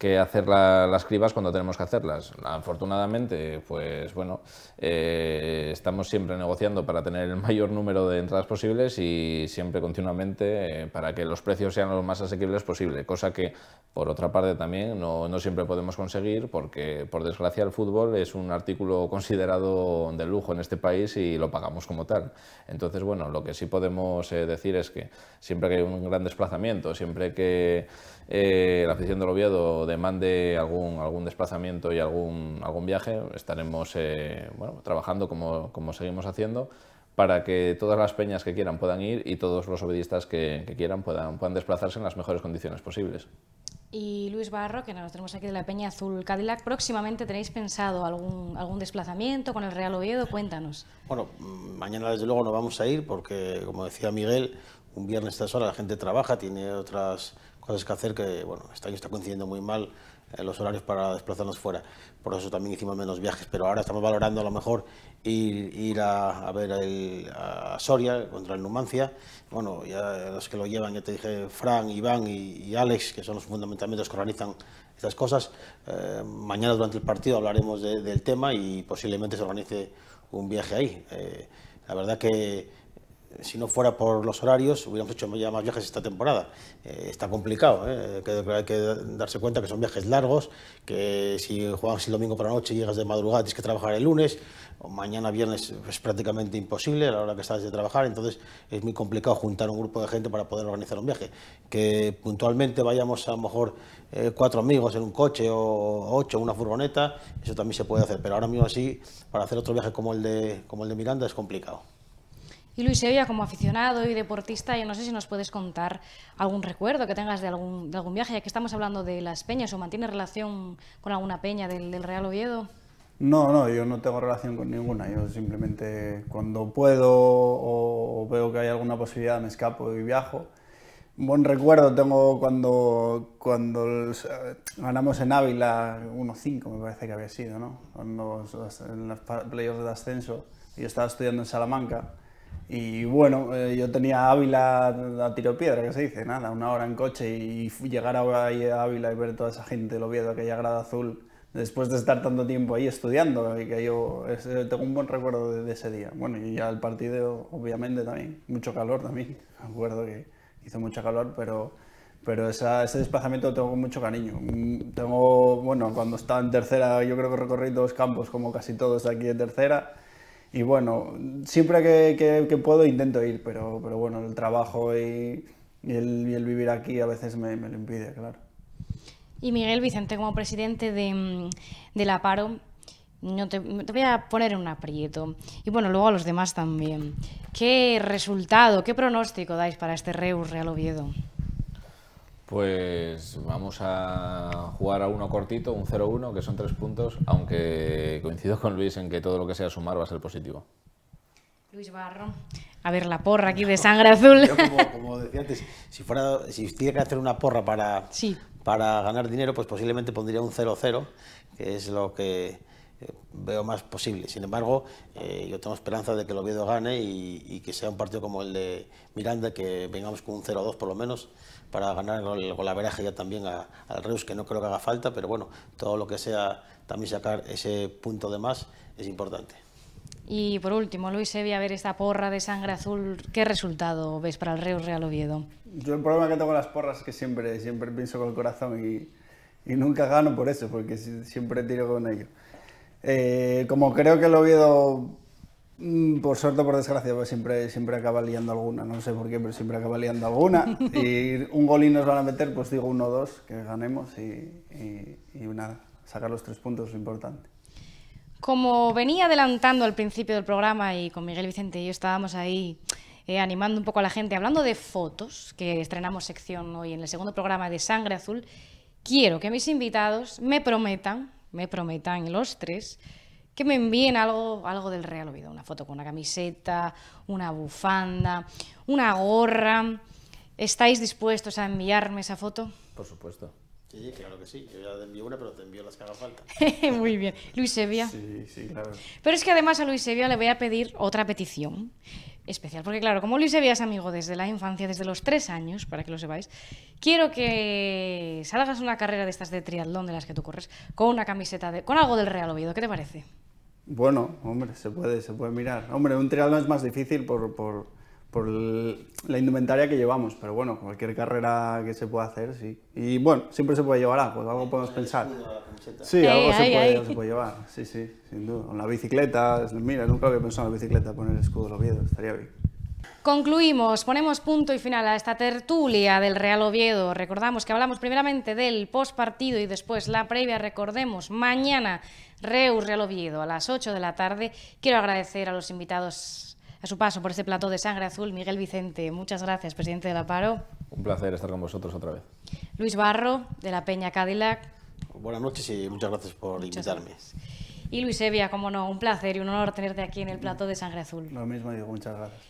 que hacer las cribas cuando tenemos que hacerlas. Afortunadamente, pues bueno, eh, estamos siempre negociando para tener el mayor número de entradas posibles y siempre continuamente eh, para que los precios sean los más asequibles posible, cosa que por otra parte también no, siempre podemos conseguir porque por desgracia el fútbol es un artículo considerado de lujo en este país y lo pagamos como tal. Entonces, bueno, lo que sí podemos eh, decir es que siempre que hay un gran desplazamiento, siempre que eh, la afición del Oviedo demande algún, algún desplazamiento y algún, algún viaje, estaremos eh, trabajando como, como, seguimos haciendo para que todas las peñas que quieran puedan ir y todos los obedistas que, quieran puedan, puedan desplazarse en las mejores condiciones posibles. Y Luis Barro, que nos tenemos aquí de la Peña Azul Cadillac, próximamente tenéis pensado algún, algún desplazamiento con el Real Oviedo, cuéntanos. Bueno, mañana desde luego no vamos a ir porque, como decía Miguel, un viernes a estas horas la gente trabaja, tiene otras cosas que hacer que, bueno, este está coincidiendo muy mal eh, los horarios para desplazarnos fuera. Por eso también hicimos menos viajes, pero ahora estamos valorando a lo mejor ir, a, a, ver a Soria contra el Numancia. Bueno, ya los que lo llevan, ya te dije, Fran, Iván y, Alex, que son los fundamentalmente los que organizan estas cosas. Eh, mañana durante el partido hablaremos del tema y posiblemente se organice un viaje ahí. Eh, la verdad que eh, si no fuera por los horarios, hubiéramos hecho ya más viajes esta temporada. Eh, está complicado, ¿eh? hay que darse cuenta que son viajes largos, que si juegas el domingo por la noche, llegas de madrugada, tienes que trabajar el lunes, o mañana viernes es prácticamente imposible a la hora que estás de trabajar, entonces es muy complicado juntar un grupo de gente para poder organizar un viaje. Que puntualmente vayamos a lo mejor cuatro amigos en un coche o ocho, una furgoneta, eso también se puede hacer, pero ahora mismo así, para hacer otro viaje como el de, como el de Miranda es complicado. Y Luis Sevilla, como aficionado y deportista, yo no sé si nos puedes contar algún recuerdo que tengas de algún, viaje, ya que estamos hablando de las peñas, o mantienes relación con alguna peña del, Real Oviedo. No, no, yo no tengo relación con ninguna. Yo simplemente cuando puedo o, veo que hay alguna posibilidad me escapo y viajo. Un buen recuerdo tengo cuando, cuando eh, ganamos en Ávila 1-5, me parece que había sido, ¿no? en los playoffs de ascenso. Yo estaba estudiando en Salamanca y bueno, eh, yo tenía Ávila a tiro piedra, que se dice, nada, una hora en coche y llegar ahí a Ávila y ver toda esa gente, lo viendo aquella grada azul, después de estar tanto tiempo ahí estudiando, y que yo eh, tengo un buen recuerdo de, ese día. Bueno, y ya el partido, obviamente, también, mucho calor también, recuerdo acuerdo que hizo mucho calor, pero, pero ese desplazamiento lo tengo mucho cariño. Mm, tengo, bueno, cuando estaba en tercera, yo creo que recorrí los campos, como casi todos aquí en tercera y bueno, siempre que, puedo intento ir, pero, bueno, el trabajo y, el, vivir aquí a veces me, lo impide, claro. Y Miguel Vicente, como presidente de, de la PARO, no te, voy a poner en un aprieto. Y bueno, luego a los demás también. ¿Qué resultado, qué pronóstico dais para este Reus Real Oviedo? Pues vamos a jugar a uno cortito, un 0-1, que son tres puntos, aunque coincido con Luis en que todo lo que sea sumar va a ser positivo. Luis Barro. A ver, la porra aquí de sangre azul. como, decía antes, si fuera, si tuviera que hacer una porra para, para ganar dinero, pues posiblemente pondría un 0-0, que es lo que veo más posible. Sin embargo, eh, yo tengo esperanza de que el Oviedo gane y, que sea un partido como el de Miranda, que vengamos con un 0-2 por lo menos, para ganar el golaveraje ya también al Reus, que no creo que haga falta, pero bueno, todo lo que sea también sacar ese punto de más es importante. Y por último, Luis Sevilla, a ver esta porra de sangre azul, ¿qué resultado ves para el Reus Real Oviedo? Yo el problema que tengo con las porras es que siempre, siempre pienso con el corazón y, y nunca gano por eso, porque siempre tiro con ello. Eh, como creo que el Oviedo, mm, por suerte o por desgracia, pues siempre, siempre acaba liando alguna, no sé por qué, pero siempre acaba liando alguna. Y un gol nos van a meter, pues digo uno o dos, que ganemos y, sacar los tres puntos es importante. Como venía adelantando al principio del programa y con Miguel Vicente y yo estábamos ahí eh, animando un poco a la gente, hablando de fotos, que estrenamos sección hoy en el segundo programa de Sangre Azul, quiero que mis invitados me prometan me prometan los tres que me envíen algo, algo del Real Oviedo, una foto con una camiseta, una bufanda, una gorra. ¿Estáis dispuestos a enviarme esa foto? Por supuesto. Sí, claro que sí. Yo ya te envío una, pero te envío las que haga falta. Muy bien. Luis Sevilla. Sí, sí, claro. Pero es que además a Luis Sevilla le voy a pedir otra petición, especial. Porque claro, como Luis se amigo desde la infancia, desde los tres años, para que lo sepáis, quiero que salgas una carrera de estas de triatlón de las que tú corres con una camiseta, de, con algo del Real Oviedo. ¿Qué te parece? Bueno, hombre, se puede, se puede mirar. Hombre, un triatlón es más difícil por por la indumentaria que llevamos, pero bueno, cualquier carrera que se pueda hacer, sí. Y bueno, siempre se puede llevar algo, algo podemos pensar. Sí, algo se, puede, llevar, sí, sí, sin duda. Con la bicicleta, mira, nunca había pensado en la bicicleta poner el escudo de Oviedo, estaría bien. Concluimos, ponemos punto y final a esta tertulia del Real Oviedo. Recordamos que hablamos primeramente del postpartido y después la previa. Recordemos, mañana Reus Real Oviedo a las 8 de la tarde. Quiero agradecer a los invitados a su paso por este plato de sangre azul, Miguel Vicente, muchas gracias, presidente de la Paro. Un placer estar con vosotros otra vez. Luis Barro, de la Peña Cadillac. Buenas noches y muchas gracias por invitarme. Y Luis Evia, como no, un placer y un honor tenerte aquí en el plato de sangre azul. Lo mismo digo, muchas gracias.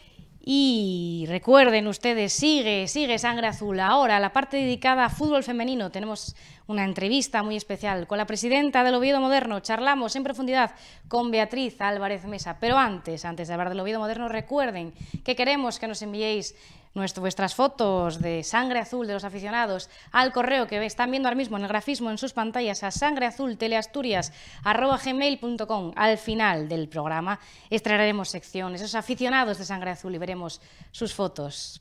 Y recuerden ustedes, sigue, sigue Sangre Azul. Ahora, la parte dedicada a fútbol femenino. Tenemos una entrevista muy especial con la presidenta del Oviedo Moderno. Charlamos en profundidad con Beatriz Álvarez Mesa. Pero antes, antes de hablar del Oviedo Moderno, recuerden que queremos que nos enviéis Nuestras fotos de sangre azul de los aficionados al correo que están viendo ahora mismo en el grafismo en sus pantallas a sangreazulteleasturias.gmail.com. Al final del programa extraeremos secciones esos aficionados de sangre azul y veremos sus fotos.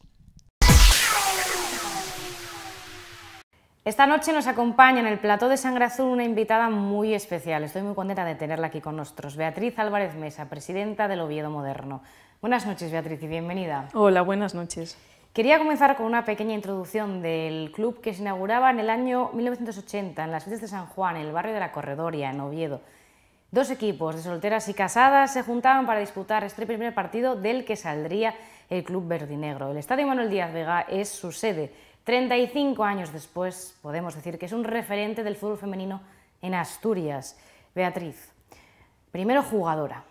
Esta noche nos acompaña en el plató de Sangre Azul una invitada muy especial. Estoy muy contenta de tenerla aquí con nosotros. Beatriz Álvarez Mesa, presidenta del Oviedo Moderno. Buenas noches, Beatriz, y bienvenida. Hola, buenas noches. Quería comenzar con una pequeña introducción del club que se inauguraba en el año 1980 en las fiestas de San Juan, en el barrio de la Corredoria, en Oviedo. Dos equipos de solteras y casadas se juntaban para disputar este primer partido del que saldría el club verdinegro. El Estadio Manuel Díaz Vega es su sede. 35 años después, podemos decir que es un referente del fútbol femenino en Asturias. Beatriz, primero jugadora,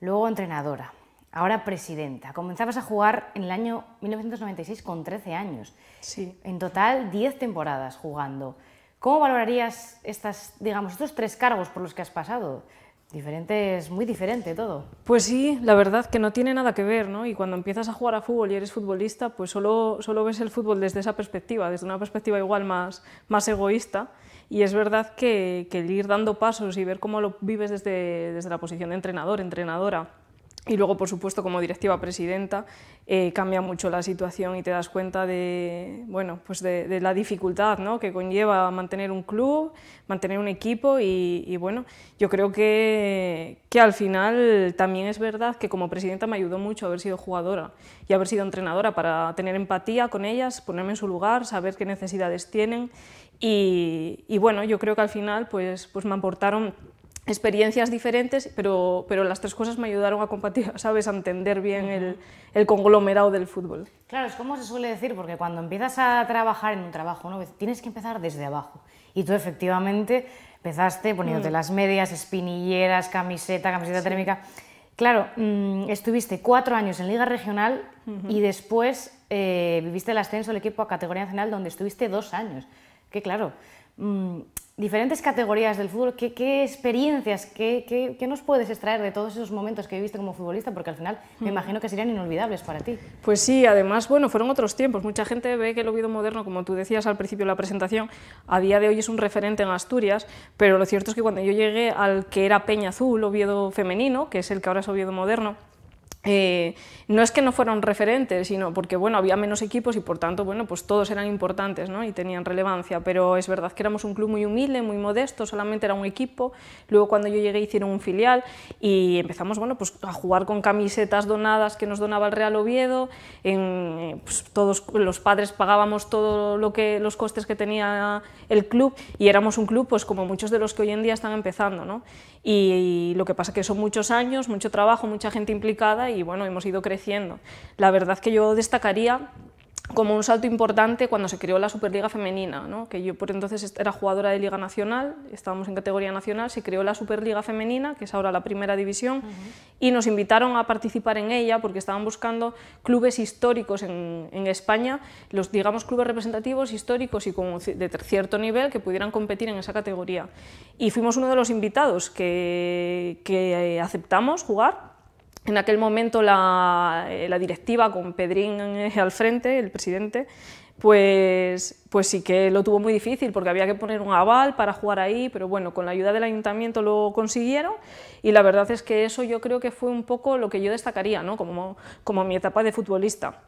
luego entrenadora, ahora presidenta. Comenzabas a jugar en el año 1996 con 13 años. Sí. En total, 10 temporadas jugando. ¿Cómo valorarías estas, digamos, estos tres cargos por los que has pasado? Diferente, es muy diferente todo. Pues sí, la verdad que no tiene nada que ver, ¿no? Y cuando empiezas a jugar a fútbol y eres futbolista, pues solo, solo ves el fútbol desde esa perspectiva, desde una perspectiva igual más, más egoísta. Y es verdad que, el ir dando pasos y ver cómo lo vives desde, desde la posición de entrenador, entrenadora, y luego, por supuesto, como directiva presidenta, eh, cambia mucho la situación y te das cuenta de, bueno, pues de, la dificultad que conlleva mantener un club, mantener un equipo y, bueno, yo creo que, que, al final también es verdad que como presidenta me ayudó mucho haber sido jugadora y haber sido entrenadora para tener empatía con ellas, ponerme en su lugar, saber qué necesidades tienen y, bueno, yo creo que al final pues, pues me aportaron experiencias diferentes, pero, pero las tres cosas me ayudaron a compartir, ¿sabes? a entender bien el, conglomerado del fútbol. Claro, es como se suele decir, porque cuando empiezas a trabajar en un trabajo, ¿no? tienes que empezar desde abajo. Y tú efectivamente empezaste poniéndote mm. las medias, espinilleras, camiseta, camiseta térmica. Claro, mm, estuviste cuatro años en Liga Regional y después eh, viviste el ascenso del equipo a categoría nacional donde estuviste dos años. Que claro, mm, diferentes categorías del fútbol, ¿qué, experiencias, qué, qué, qué, nos puedes extraer de todos esos momentos que viviste como futbolista? Porque al final me mm. imagino que serían inolvidables para ti. Pues sí, además, bueno, fueron otros tiempos. Mucha gente ve que el Oviedo moderno, como tú decías al principio de la presentación, a día de hoy es un referente en Asturias, pero lo cierto es que cuando yo llegué al que era Peña Azul, Oviedo femenino, que es el que ahora es Oviedo moderno, eh, no es que no fueran referentes, sino porque bueno, había menos equipos y por tanto bueno, pues todos eran importantes y tenían relevancia, pero es verdad que éramos un club muy humilde, muy modesto, solamente era un equipo, luego cuando yo llegué hicieron un filial y empezamos bueno, pues a jugar con camisetas donadas que nos donaba el Real Oviedo, eh, pues todos los padres pagábamos todo lo que, los costes que tenía el club y éramos un club pues como muchos de los que hoy en día están empezando. ¿no? Y, lo que pasa que son muchos años, mucho trabajo, mucha gente implicada y bueno, hemos ido creciendo. La verdad que yo destacaría como un salto importante cuando se creó la Superliga Femenina, que yo por entonces era jugadora de Liga Nacional, estábamos en categoría nacional, se creó la Superliga Femenina, que es ahora la primera división, y nos invitaron a participar en ella porque estaban buscando clubes históricos en, España, los digamos clubes representativos históricos y de cierto nivel que pudieran competir en esa categoría. Y fuimos uno de los invitados que eh, aceptamos jugar en aquel momento la, eh, directiva con Pedrín eh, al frente, el presidente, pues, pues sí que lo tuvo muy difícil porque había que poner un aval para jugar ahí, pero bueno, con la ayuda del ayuntamiento lo consiguieron y la verdad es que eso yo creo que fue un poco lo que yo destacaría ¿no? como, como mi etapa de futbolista.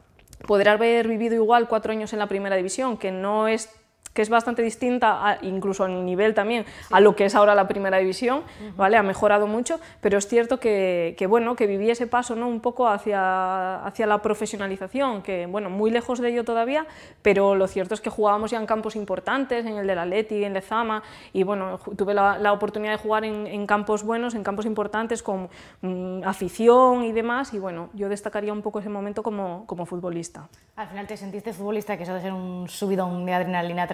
Poder haber vivido igual cuatro años en la primera división, que no es que es bastante distinta, incluso en nivel también, a lo que es ahora la primera división, ¿vale? Ha mejorado mucho, pero es cierto que, bueno, que viví ese paso, ¿no? Un poco hacia, hacia la profesionalización, que, bueno, muy lejos de ello todavía, pero lo cierto es que jugábamos ya en campos importantes, en el del Atleti, en Zama, y bueno, tuve la, oportunidad de jugar en, campos buenos, en campos importantes, con mm, afición y demás, y bueno, yo destacaría un poco ese momento como, como futbolista. Al final te sentiste futbolista, que eso de ser un subidón de adrenalina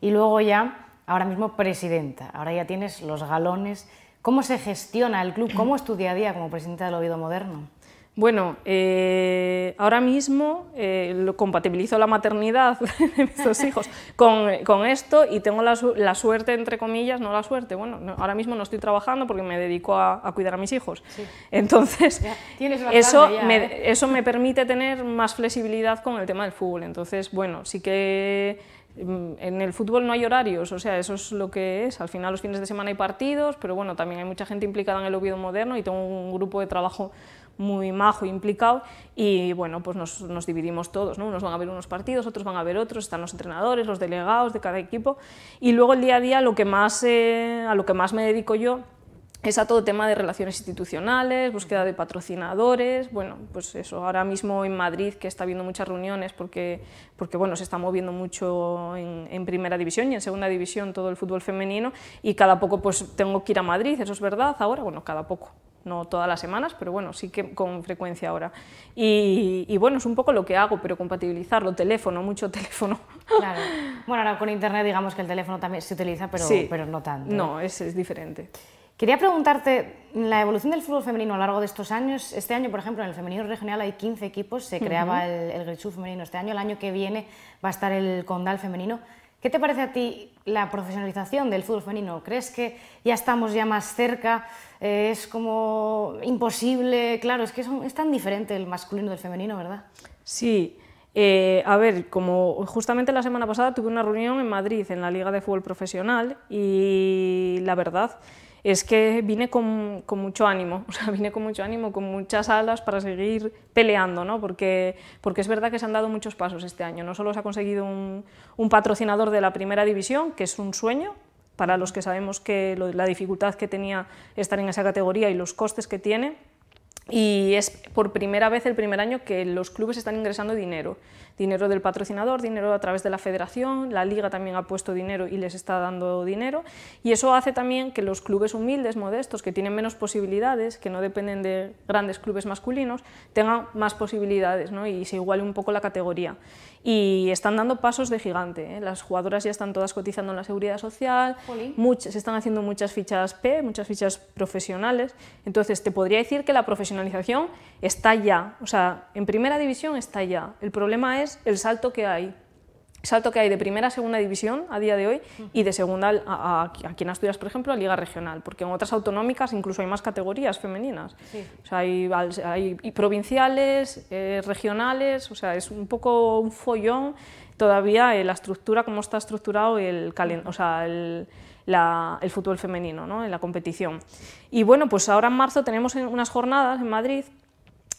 y luego ya, ahora mismo presidenta, ahora ya tienes los galones. ¿Cómo se gestiona el club? ¿Cómo es tu día a día como presidenta del Oviedo Moderno? Bueno, eh, ahora mismo eh, lo compatibilizo la maternidad de mis hijos con, con, esto y tengo la, la, suerte, entre comillas, no la suerte, bueno, ahora mismo no estoy trabajando porque me dedico a, a cuidar a mis hijos. Entonces, eso, ¿eh? eso me permite tener más flexibilidad con el tema del fútbol. Entonces, bueno, sí que Mm, en el fútbol no hay horarios, o sea, eso es lo que es. Al final los fines de semana hay partidos, pero bueno, también hay mucha gente implicada en el Oviedo Moderno y tengo un grupo de trabajo muy majo implicado y bueno, pues nos, dividimos todos, ¿no? Unos van a ver unos partidos, otros van a ver otros, están los entrenadores, los delegados de cada equipo y luego el día a día lo que más, eh, a lo que más me dedico yo es a todo tema de relaciones institucionales, búsqueda de patrocinadores, bueno, pues eso, ahora mismo en Madrid que está habiendo muchas reuniones porque, porque bueno, se está moviendo mucho en, primera división y en segunda división todo el fútbol femenino y cada poco pues tengo que ir a Madrid, eso es verdad, ahora, bueno, cada poco, no todas las semanas, pero bueno, sí que con frecuencia ahora. Y, bueno, es un poco lo que hago, pero compatibilizarlo, teléfono, mucho teléfono. Claro. Bueno, ahora con internet digamos que el teléfono también se utiliza, pero, pero no tanto. No, es, es diferente. Quería preguntarte, la evolución del fútbol femenino a lo largo de estos años, este año, por ejemplo, en el femenino regional hay 15 equipos, se creaba el, el femenino este año, el año que viene va a estar el Condal femenino. ¿Qué te parece a ti la profesionalización del fútbol femenino? ¿Crees que ya estamos ya más cerca? Eh, ¿Es como imposible? Claro, es que es tan diferente el masculino del femenino, ¿verdad? Sí. Eh, a ver, como justamente la semana pasada tuve una reunión en Madrid, en la Liga de Fútbol Profesional, y la verdad es que vine con, mucho ánimo, o con mucho ánimo, con muchas alas para seguir peleando, ¿no? Porque, porque es verdad que se han dado muchos pasos este año. No solo se ha conseguido un, patrocinador de la primera división, que es un sueño, para los que sabemos que la dificultad que tenía estar en esa categoría y los costes que tiene, y es por primera vez el primer año que los clubes están ingresando dinero dinero del patrocinador, dinero a través de la federación, la liga también ha puesto dinero y les está dando dinero y eso hace también que los clubes humildes, modestos, que tienen menos posibilidades, que no dependen de grandes clubes masculinos, tengan más posibilidades ¿no? y se iguale un poco la categoría. Y están dando pasos de gigante, ¿eh? las jugadoras ya están todas cotizando en la seguridad social, se están haciendo muchas fichas P, muchas fichas profesionales, entonces te podría decir que la profesionalización está ya, o sea, en primera división está ya, el problema es el salto que hay salto que hay de primera a segunda división a día de hoy y de segunda a, a, aquí Asturias, por ejemplo, a liga regional, porque en otras autonómicas incluso hay más categorías femeninas. hay, provinciales, eh, regionales, o sea, es un poco un follón todavía la estructura, cómo está estructurado el, o sea, el fútbol femenino ¿no? en la competición. Y bueno, pues ahora en marzo tenemos unas jornadas en Madrid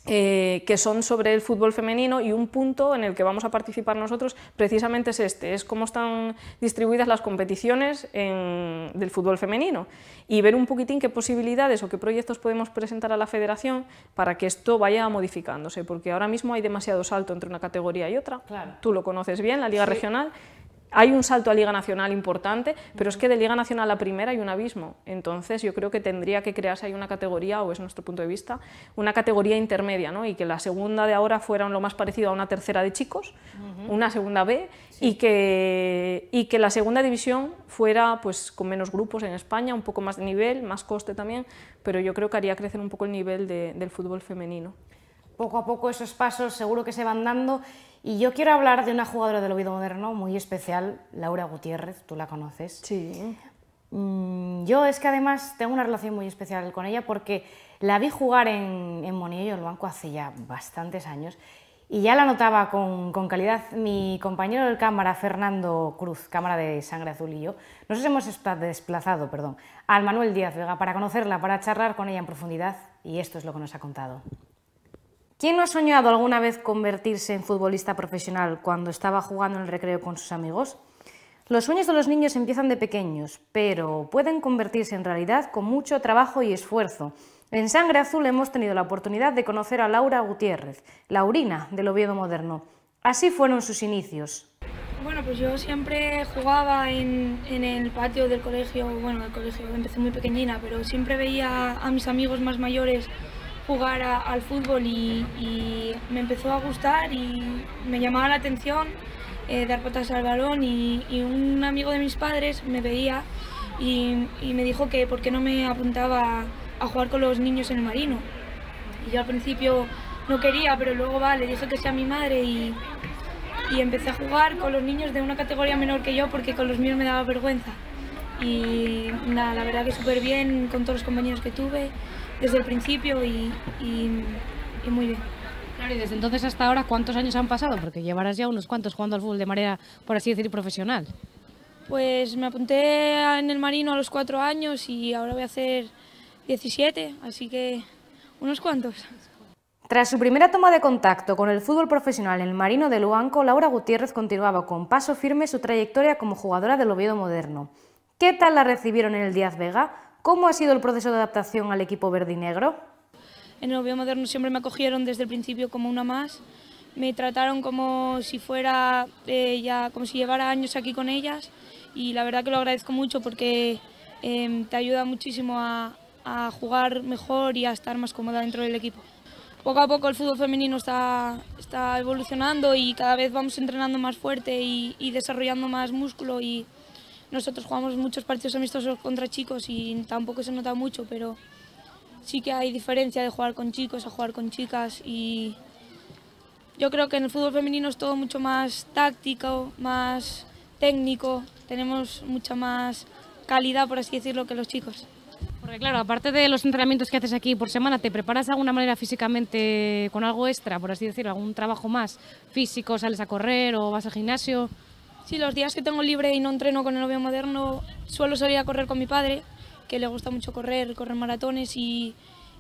eh, que son sobre el fútbol femenino y un punto en el que vamos a participar nosotros precisamente es este, es cómo están distribuidas las competiciones del fútbol femenino y ver un poquitín qué posibilidades o qué proyectos podemos presentar a la federación para que esto vaya modificándose, porque ahora mismo hay demasiado salto entre una categoría y otra, tú lo conoces bien, la liga regional, hay un salto a Liga Nacional importante, pero es que de Liga Nacional a Primera hay un abismo. Entonces yo creo que tendría que crearse ahí una categoría, o es nuestro punto de vista, una categoría intermedia, ¿no? y que la segunda de ahora fuera lo más parecido a una tercera de chicos, una segunda B, y, que, y que la segunda división fuera pues, con menos grupos en España, un poco más de nivel, más coste también, pero yo creo que haría crecer un poco el nivel del fútbol femenino poco a poco esos pasos seguro que se van dando. Y yo quiero hablar de una jugadora del Oviedo Moderno muy especial, Laura Gutiérrez, tú la conoces. Sí. Mm, yo es que además tengo una relación muy especial con ella porque la vi jugar en, en Monillo, el banco, hace ya bastantes años y ya la notaba con, calidad mi compañero del cámara, Fernando Cruz, cámara de Sangre Azul y yo. Nos hemos desplazado perdón, al Manuel Díaz Vega para conocerla, para charlar con ella en profundidad y esto es lo que nos ha contado. ¿Quién no ha soñado alguna vez convertirse en futbolista profesional cuando estaba jugando en el recreo con sus amigos? Los sueños de los niños empiezan de pequeños, pero pueden convertirse en realidad con mucho trabajo y esfuerzo. En Sangre Azul hemos tenido la oportunidad de conocer a Laura Gutiérrez, Laurina del Oviedo Moderno. Así fueron sus inicios. Bueno, pues yo siempre jugaba en, en el patio del colegio, bueno, el colegio, empecé muy pequeñina, pero siempre veía a mis amigos más mayores jugar al fútbol y, me empezó a gustar y me llamaba la atención eh, dar patas al balón y, un amigo de mis padres me veía y, me dijo que por qué no me apuntaba a jugar con los niños en el marino. Y yo al principio no quería, pero luego va, le dije que sea mi madre y, empecé a jugar con los niños de una categoría menor que yo porque con los míos me daba vergüenza. Y nada, la verdad que súper bien con todos los compañeros que tuve desde el principio y, muy bien. Claro, y desde entonces hasta ahora, ¿cuántos años han pasado? Porque llevarás ya unos cuantos jugando al fútbol de manera, por así decir, profesional. Pues me apunté en el Marino a los cuatro años y ahora voy a hacer 17, así que unos cuantos. Tras su primera toma de contacto con el fútbol profesional en el Marino de Luanco, Laura Gutiérrez continuaba con paso firme su trayectoria como jugadora del Oviedo Moderno. ¿Qué tal la recibieron en el Díaz Vega? ¿Cómo ha sido el proceso de adaptación al equipo verde y negro? En el Oviedo Moderno siempre me acogieron desde el principio como una más. Me trataron como si fuera eh, ya, como si llevara años aquí con ellas y la verdad que lo agradezco mucho porque em, te ayuda muchísimo a, jugar mejor y a estar más cómoda dentro del equipo. Poco a poco el fútbol femenino está, está evolucionando y cada vez vamos entrenando más fuerte y, y desarrollando más músculo y, nosotros jugamos muchos partidos amistosos contra chicos y tampoco se nota mucho, pero sí que hay diferencia de jugar con chicos a jugar con chicas y yo creo que en el fútbol femenino es todo mucho más táctico, más técnico, tenemos mucha más calidad, por así decirlo, que los chicos. Porque claro, aparte de los entrenamientos que haces aquí por semana, ¿te preparas de alguna manera físicamente con algo extra, por así decirlo, algún trabajo más físico? ¿Sales a correr o vas al gimnasio? Sí, los días que tengo libre y no entreno con el novio moderno, suelo salir a correr con mi padre, que le gusta mucho correr, correr maratones y,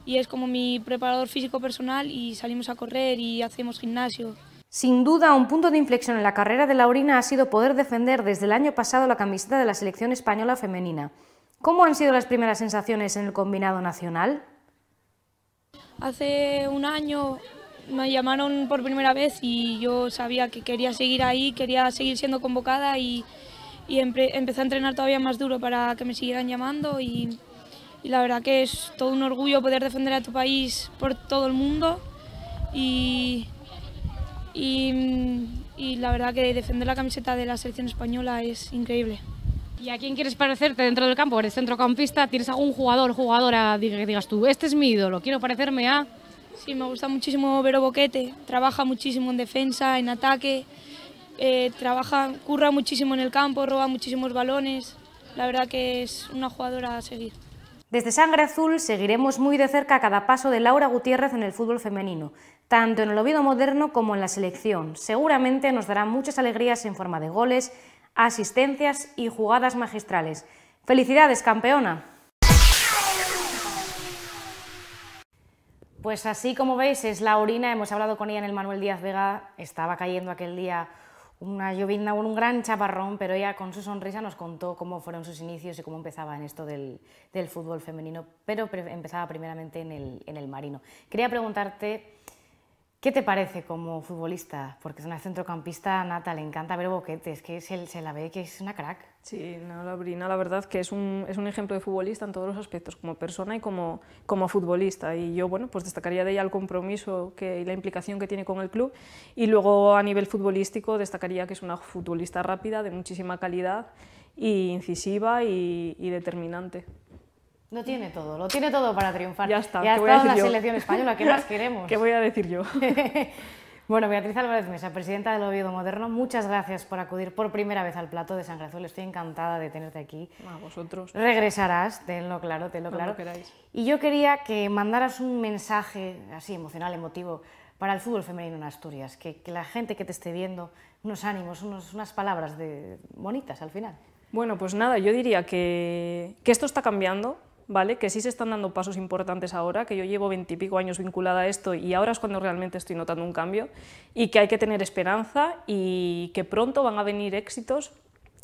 es como mi preparador físico personal y salimos a correr y hacemos gimnasio. Sin duda, un punto de inflexión en la carrera de Laurina ha sido poder defender desde el año pasado la camiseta de la selección española femenina. ¿Cómo han sido las primeras sensaciones en el combinado nacional? Hace un año me llamaron por primera vez y yo sabía que quería seguir ahí, quería seguir siendo convocada y, y empecé a entrenar todavía más duro para que me siguieran llamando y, la verdad que es todo un orgullo poder defender a tu país por todo el mundo y, y, la verdad que defender la camiseta de la selección española es increíble. ¿Y a quién quieres parecerte dentro del campo? ¿Eres centrocampista? ¿Tienes algún jugador, jugadora que digas tú, este es mi ídolo, quiero parecerme a... Sí, me gusta muchísimo Vero Boquete, trabaja muchísimo en defensa, en ataque, eh, trabaja, curra muchísimo en el campo, roba muchísimos balones, la verdad que es una jugadora a seguir. Desde Sangre Azul seguiremos muy de cerca cada paso de Laura Gutiérrez en el fútbol femenino, tanto en el Oviedo moderno como en la selección. Seguramente nos dará muchas alegrías en forma de goles, asistencias y jugadas magistrales. ¡Felicidades, campeona! Pues así como veis es la orina, hemos hablado con ella en el Manuel Díaz Vega, estaba cayendo aquel día una llovizna con un gran chaparrón, pero ella con su sonrisa nos contó cómo fueron sus inicios y cómo empezaba en esto del, fútbol femenino, pero empezaba primeramente en el, en el marino. Quería preguntarte ¿Qué te parece como futbolista? Porque es una centrocampista nata, le encanta ver boquetes, que se, la ve que es una crack. Sí, no, brina, la verdad que es un, es un, ejemplo de futbolista en todos los aspectos, como persona y como, como futbolista. Y yo, bueno, pues destacaría de ella el compromiso que, y la implicación que tiene con el club. Y luego, a nivel futbolístico, destacaría que es una futbolista rápida, de muchísima calidad, y incisiva y determinante. Lo tiene todo, lo tiene todo para triunfar. Ya está, ya está la selección española, ¿qué más queremos? ¿Qué voy a decir yo? bueno, Beatriz Álvarez Mesa, presidenta del Oviedo Moderno, muchas gracias por acudir por primera vez al plato de San azul Estoy encantada de tenerte aquí. A vosotros. Regresarás, tenlo claro, tenlo claro. y yo quería que mandaras un mensaje así emocional, emotivo, para el fútbol femenino en Asturias, que, la gente que te esté viendo, unos ánimos, unas palabras de, bonitas al final. Bueno, pues nada, yo diría que, que esto está cambiando, ¿vale? Que sí se están dando pasos importantes ahora, que yo llevo veintipico años vinculada a esto y ahora es cuando realmente estoy notando un cambio y que hay que tener esperanza y que pronto van a venir éxitos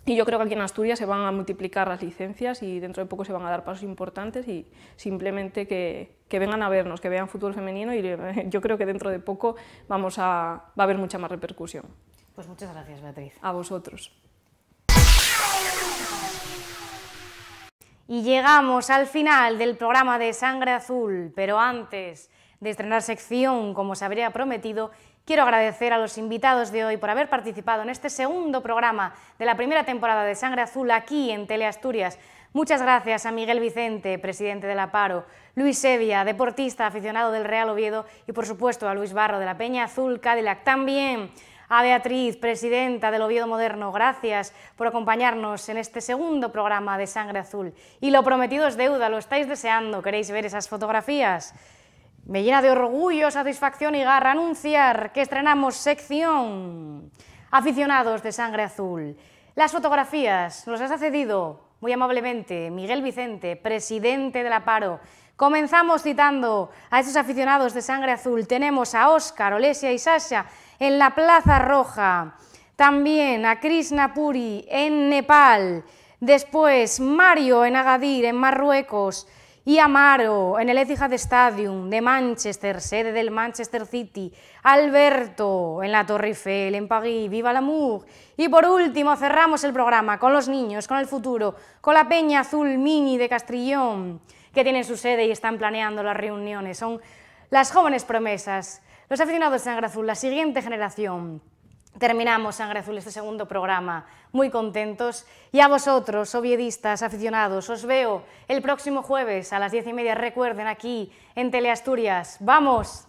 y yo creo que aquí en Asturias se van a multiplicar las licencias y dentro de poco se van a dar pasos importantes y simplemente que, que vengan a vernos, que vean fútbol femenino y yo creo que dentro de poco vamos a, va a haber mucha más repercusión. Pues muchas gracias, Beatriz. A vosotros. Y llegamos al final del programa de Sangre Azul, pero antes de estrenar sección, como se habría prometido, quiero agradecer a los invitados de hoy por haber participado en este segundo programa de la primera temporada de Sangre Azul aquí en Teleasturias. Muchas gracias a Miguel Vicente, presidente de la Paro, Luis Sevilla, deportista aficionado del Real Oviedo y por supuesto a Luis Barro de la Peña Azul Cadillac. También a Beatriz, presidenta del Oviedo Moderno. Gracias por acompañarnos en este segundo programa de Sangre Azul. Y lo prometido es deuda, lo estáis deseando, queréis ver esas fotografías. Me llena de orgullo, satisfacción y garra anunciar que estrenamos sección Aficionados de Sangre Azul. Las fotografías nos las ha cedido muy amablemente Miguel Vicente, presidente de la Paro. Comenzamos citando a esos aficionados de sangre azul. Tenemos a Óscar, Olesia y Sasha en la Plaza Roja. También a Chris Napuri en Nepal. Después Mario en Agadir, en Marruecos. Y Amaro en el Etihad Stadium de Manchester, sede del Manchester City. Alberto en la Torre Eiffel, en París. ¡Viva la Mour! Y por último cerramos el programa con los niños, con el futuro, con la Peña Azul Mini de Castrillón que tienen su sede y están planeando las reuniones. Son las jóvenes promesas, los aficionados de Sangre Azul, la siguiente generación. Terminamos Sangre Azul este segundo programa, muy contentos. Y a vosotros, oviedistas, aficionados, os veo el próximo jueves a las diez y media. Recuerden aquí en Teleasturias. ¡Vamos!